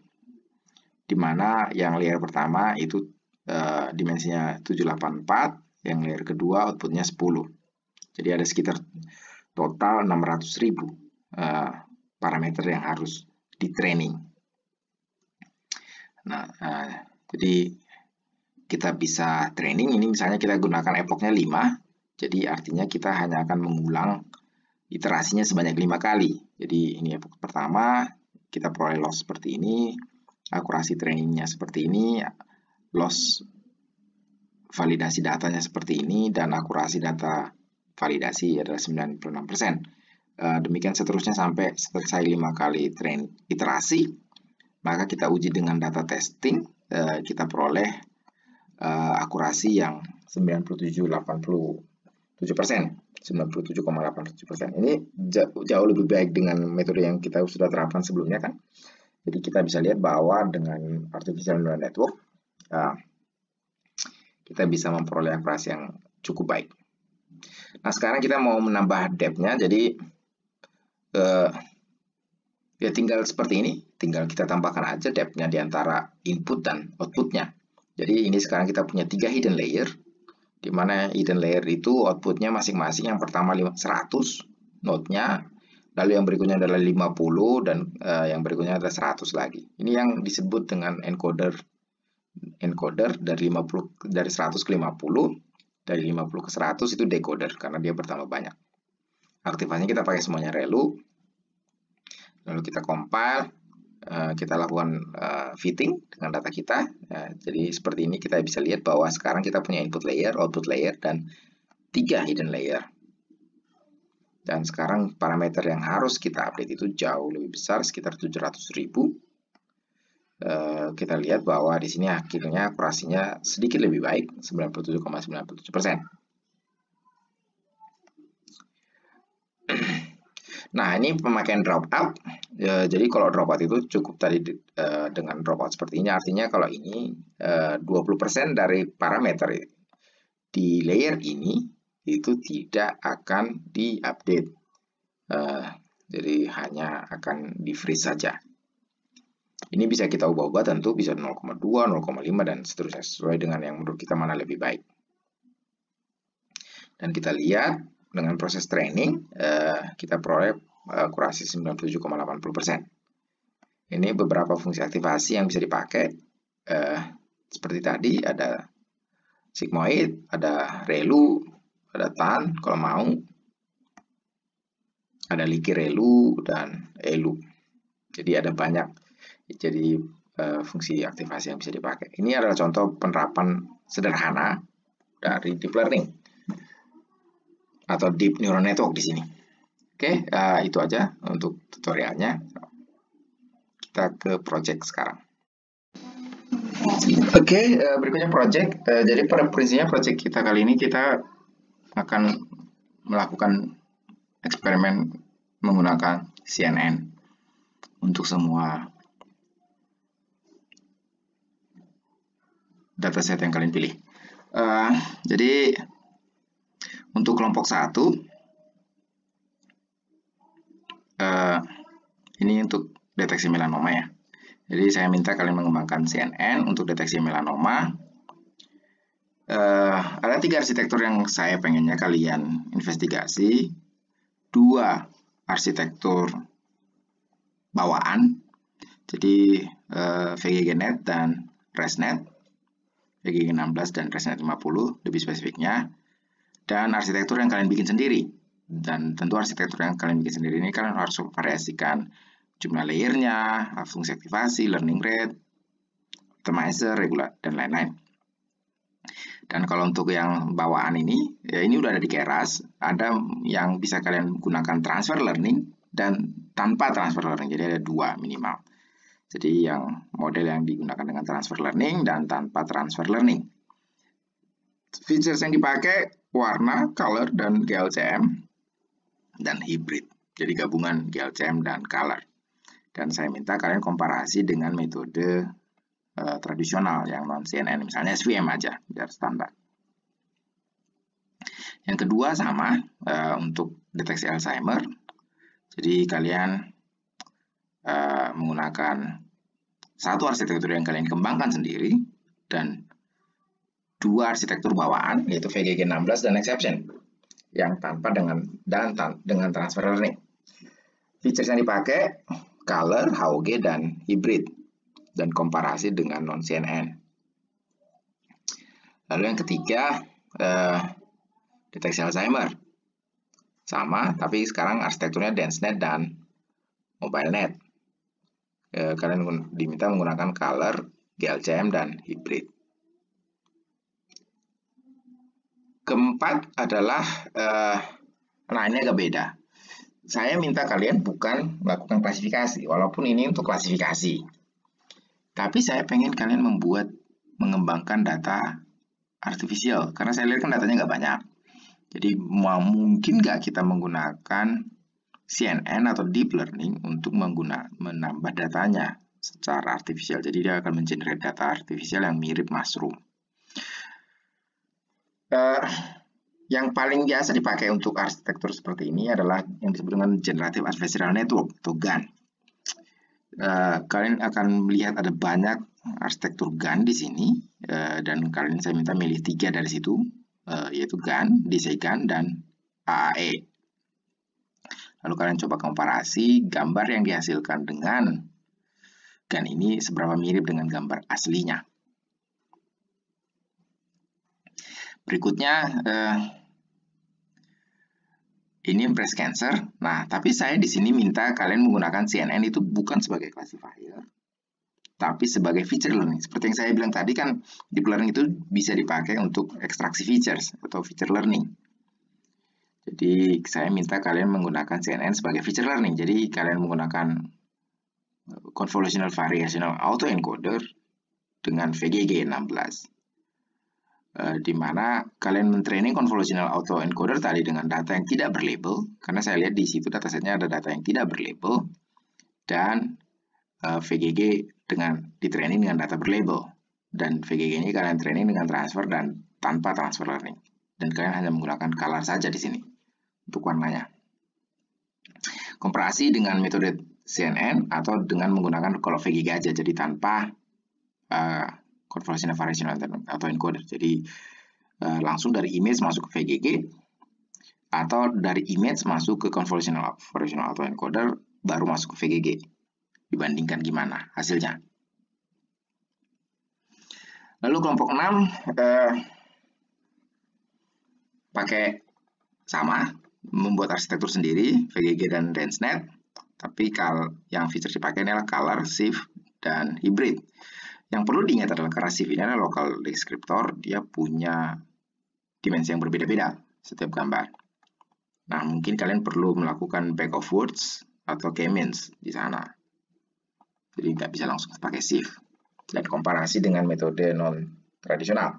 di mana yang layer pertama itu uh, dimensinya 784, yang layer kedua outputnya 10. Jadi ada sekitar total 600 ribu uh, parameter yang harus di training. Nah, uh, jadi kita bisa training ini misalnya kita gunakan epochnya 5, jadi artinya kita hanya akan mengulang iterasinya sebanyak lima kali. Jadi ini epoch pertama, kita peroleh loss seperti ini, akurasi trainingnya seperti ini, loss validasi datanya seperti ini, dan akurasi data validasi adalah 96%. Eh, demikian seterusnya sampai selesai lima kali train iterasi, maka kita uji dengan data testing, eh, kita peroleh eh, akurasi yang 97, 80, 7 persen 97,87 persen ini jauh lebih baik dengan metode yang kita sudah terapkan sebelumnya kan jadi kita bisa lihat bahwa dengan artificial neural network ah, kita bisa memperoleh akurasi yang cukup baik. Nah sekarang kita mau menambah depthnya jadi eh ya tinggal seperti ini, tinggal kita tambahkan aja depthnya di antara input dan outputnya. Jadi ini sekarang kita punya tiga hidden layer di mana hidden layer itu outputnya masing-masing yang pertama 100 node-nya, lalu yang berikutnya adalah 50 dan uh, yang berikutnya adalah 100 lagi. Ini yang disebut dengan encoder encoder dari 50 dari 100 ke 50, dari 50 ke 100 itu decoder karena dia bertambah banyak. aktivasinya kita pakai semuanya relu. Lalu kita compile Eh, kita lakukan eh, fitting dengan data kita. Eh, jadi seperti ini kita bisa lihat bahwa sekarang kita punya input layer, output layer, dan tiga hidden layer. Dan sekarang parameter yang harus kita update itu jauh lebih besar, sekitar 700.000 ribu. Kita lihat bahwa di sini akhirnya akurasinya sedikit lebih baik, 97,97 ,97%. Nah, ini pemakaian dropout. E, ya, jadi kalau dropout itu cukup tadi e, dengan dropout ini. artinya kalau ini e, eh, 20% dari parameter di layer ini itu tidak akan diupdate. E, jadi hanya akan di-freeze saja. Ini bisa kita ubah-ubah tentu bisa 0,2, 0,5 dan seterusnya sesuai dengan yang menurut kita mana lebih baik. Dan kita lihat dengan proses training uh, kita peroleh uh, kurasi 97,80%. Ini beberapa fungsi aktivasi yang bisa dipakai. Uh, seperti tadi ada sigmoid, ada relu, ada tan kalau mau, ada relu dan elu. Jadi ada banyak jadi uh, fungsi aktivasi yang bisa dipakai. Ini adalah contoh penerapan sederhana dari deep learning atau deep neural network di sini. Oke, okay, uh, eh, itu aja untuk tutorialnya. Kita ke project sekarang. Oke, okay, uh, eh, berikutnya project. Uh, jadi pada prinsipnya project kita kali ini kita akan melakukan eksperimen menggunakan CNN untuk semua dataset yang kalian pilih. Uh, jadi untuk kelompok satu, uh, ini untuk deteksi melanoma ya. Jadi saya minta kalian mengembangkan CNN untuk deteksi melanoma. Uh, ada tiga arsitektur yang saya pengennya kalian investigasi. Dua arsitektur bawaan, jadi uh, eh, VGGNet dan ResNet, VGG16 dan ResNet 50 lebih spesifiknya dan arsitektur yang kalian bikin sendiri. Dan tentu arsitektur yang kalian bikin sendiri ini kalian harus variasikan jumlah layernya, fungsi aktivasi, learning rate, optimizer, regular dan lain-lain. Dan kalau untuk yang bawaan ini, ya ini udah ada di Keras, ada yang bisa kalian gunakan transfer learning dan tanpa transfer learning, jadi ada dua minimal. Jadi yang model yang digunakan dengan transfer learning dan tanpa transfer learning. Features yang dipakai warna, color, dan GLCM, dan hybrid. Jadi gabungan GLCM dan color. Dan saya minta kalian komparasi dengan metode uh, tradisional yang non-CNN, misalnya SVM aja, biar standar. Yang kedua sama uh, untuk deteksi Alzheimer. Jadi kalian uh, menggunakan satu arsitektur yang kalian kembangkan sendiri dan dua arsitektur bawaan yaitu VGG16 dan exception yang tanpa dengan dan tan, dengan transfer learning. Features yang dipakai color, HOG dan hybrid dan komparasi dengan non CNN. Lalu yang ketiga eh, deteksi Alzheimer sama tapi sekarang arsitekturnya DenseNet dan MobileNet. Eh, kalian diminta menggunakan color, GLCM dan hybrid. Keempat adalah, eh, nah ini agak beda. Saya minta kalian bukan melakukan klasifikasi, walaupun ini untuk klasifikasi. Tapi saya pengen kalian membuat, mengembangkan data artificial, karena saya lihat kan datanya nggak banyak. Jadi mungkin nggak kita menggunakan CNN atau deep learning untuk menggunakan menambah datanya secara artificial. Jadi dia akan mengenerate data artificial yang mirip mushroom uh, yang paling biasa dipakai untuk arsitektur seperti ini adalah yang disebut dengan generative adversarial network atau GAN. Uh, kalian akan melihat ada banyak arsitektur GAN di sini uh, dan kalian saya minta milih tiga dari situ uh, yaitu GAN, DC GAN dan AAE. Lalu kalian coba komparasi gambar yang dihasilkan dengan GAN ini seberapa mirip dengan gambar aslinya. Berikutnya eh, ini breast cancer. Nah, tapi saya di sini minta kalian menggunakan CNN itu bukan sebagai classifier, tapi sebagai feature learning. Seperti yang saya bilang tadi kan, deep learning itu bisa dipakai untuk ekstraksi features atau feature learning. Jadi, saya minta kalian menggunakan CNN sebagai feature learning. Jadi, kalian menggunakan eh, convolutional variational autoencoder dengan VGG 16. Eh, di mana kalian mentraining convolutional autoencoder tadi dengan data yang tidak berlabel, karena saya lihat di situ datasetnya ada data yang tidak berlabel, dan uh, eh, VGG dengan ditraining dengan data berlabel. Dan VGG ini kalian training dengan transfer dan tanpa transfer learning. Dan kalian hanya menggunakan color saja di sini untuk warnanya. Komparasi dengan metode CNN atau dengan menggunakan kalau VGG aja, jadi tanpa uh, convolution variational atau encoder. Jadi eh, langsung dari image masuk ke VGG atau dari image masuk ke convolutional variational atau encoder baru masuk ke VGG. Dibandingkan gimana hasilnya? Lalu kelompok 6 eh, pakai sama membuat arsitektur sendiri VGG dan DenseNet, tapi kal yang fitur dipakai adalah color, shift, dan hybrid. Yang perlu diingat adalah CV ini adalah local descriptor dia punya dimensi yang berbeda-beda setiap gambar. Nah, mungkin kalian perlu melakukan back of words atau k-means di sana. Jadi nggak bisa langsung pakai shift. Dan komparasi dengan metode non-tradisional.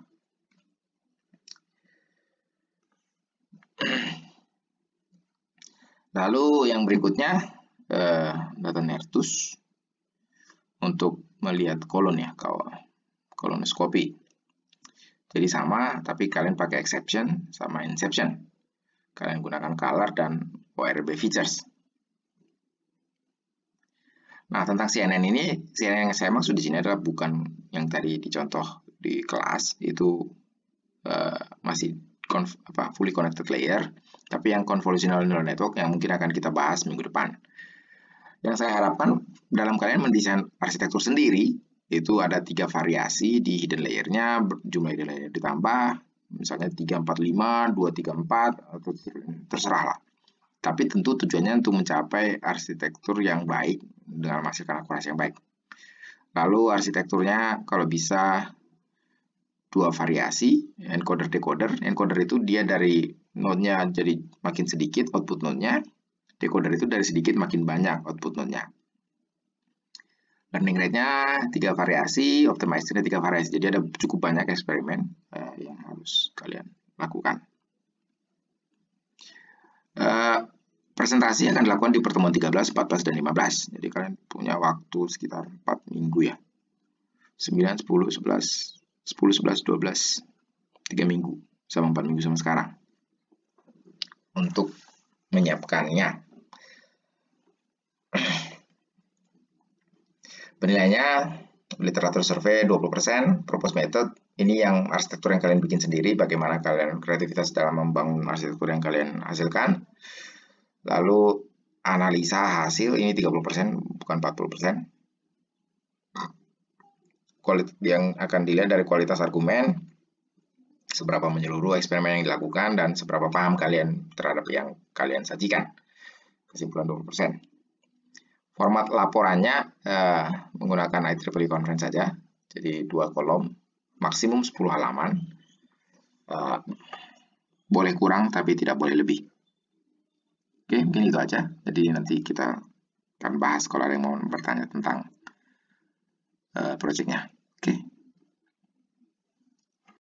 Lalu yang berikutnya, eh, data nertus. Untuk melihat kolon ya kawan kolonoskopi jadi sama tapi kalian pakai exception sama inception kalian gunakan color dan ORB features nah tentang CNN ini CNN yang saya maksud di sini adalah bukan yang tadi dicontoh di kelas itu uh, masih apa, fully connected layer tapi yang convolutional neural network yang mungkin akan kita bahas minggu depan yang saya harapkan dalam kalian mendesain arsitektur sendiri, itu ada tiga variasi di hidden layer-nya, jumlah hidden layer ditambah, misalnya 345, 234, atau terserah lah. Tapi tentu tujuannya untuk mencapai arsitektur yang baik dengan menghasilkan akurasi yang baik. Lalu arsitekturnya kalau bisa dua variasi, encoder-decoder. Encoder itu dia dari node-nya jadi makin sedikit output node-nya, decoder itu dari sedikit makin banyak output node-nya. Learning rate-nya tiga variasi, optimizer nya tiga variasi. Jadi ada cukup banyak eksperimen uh, yang harus kalian lakukan. Uh, presentasi akan dilakukan di pertemuan 13, 14, dan 15. Jadi kalian punya waktu sekitar 4 minggu ya. 9, 10, 11, 10, 11, 12, 3 minggu, sama 4 minggu sama sekarang. Untuk menyiapkannya. Penilaiannya literatur survei 20%, propose method ini yang arsitektur yang kalian bikin sendiri, bagaimana kalian kreativitas dalam membangun arsitektur yang kalian hasilkan. Lalu analisa hasil ini 30% bukan 40%. Kualitas yang akan dilihat dari kualitas argumen, seberapa menyeluruh eksperimen yang dilakukan dan seberapa paham kalian terhadap yang kalian sajikan. Kesimpulan 20%. Format laporannya eh, menggunakan IEEE Conference saja, jadi dua kolom, maksimum 10 halaman. Eh, boleh kurang tapi tidak boleh lebih. Oke, mungkin itu aja. Jadi nanti kita akan bahas kalau ada yang mau bertanya tentang eh, proyeknya. Oke. Okay.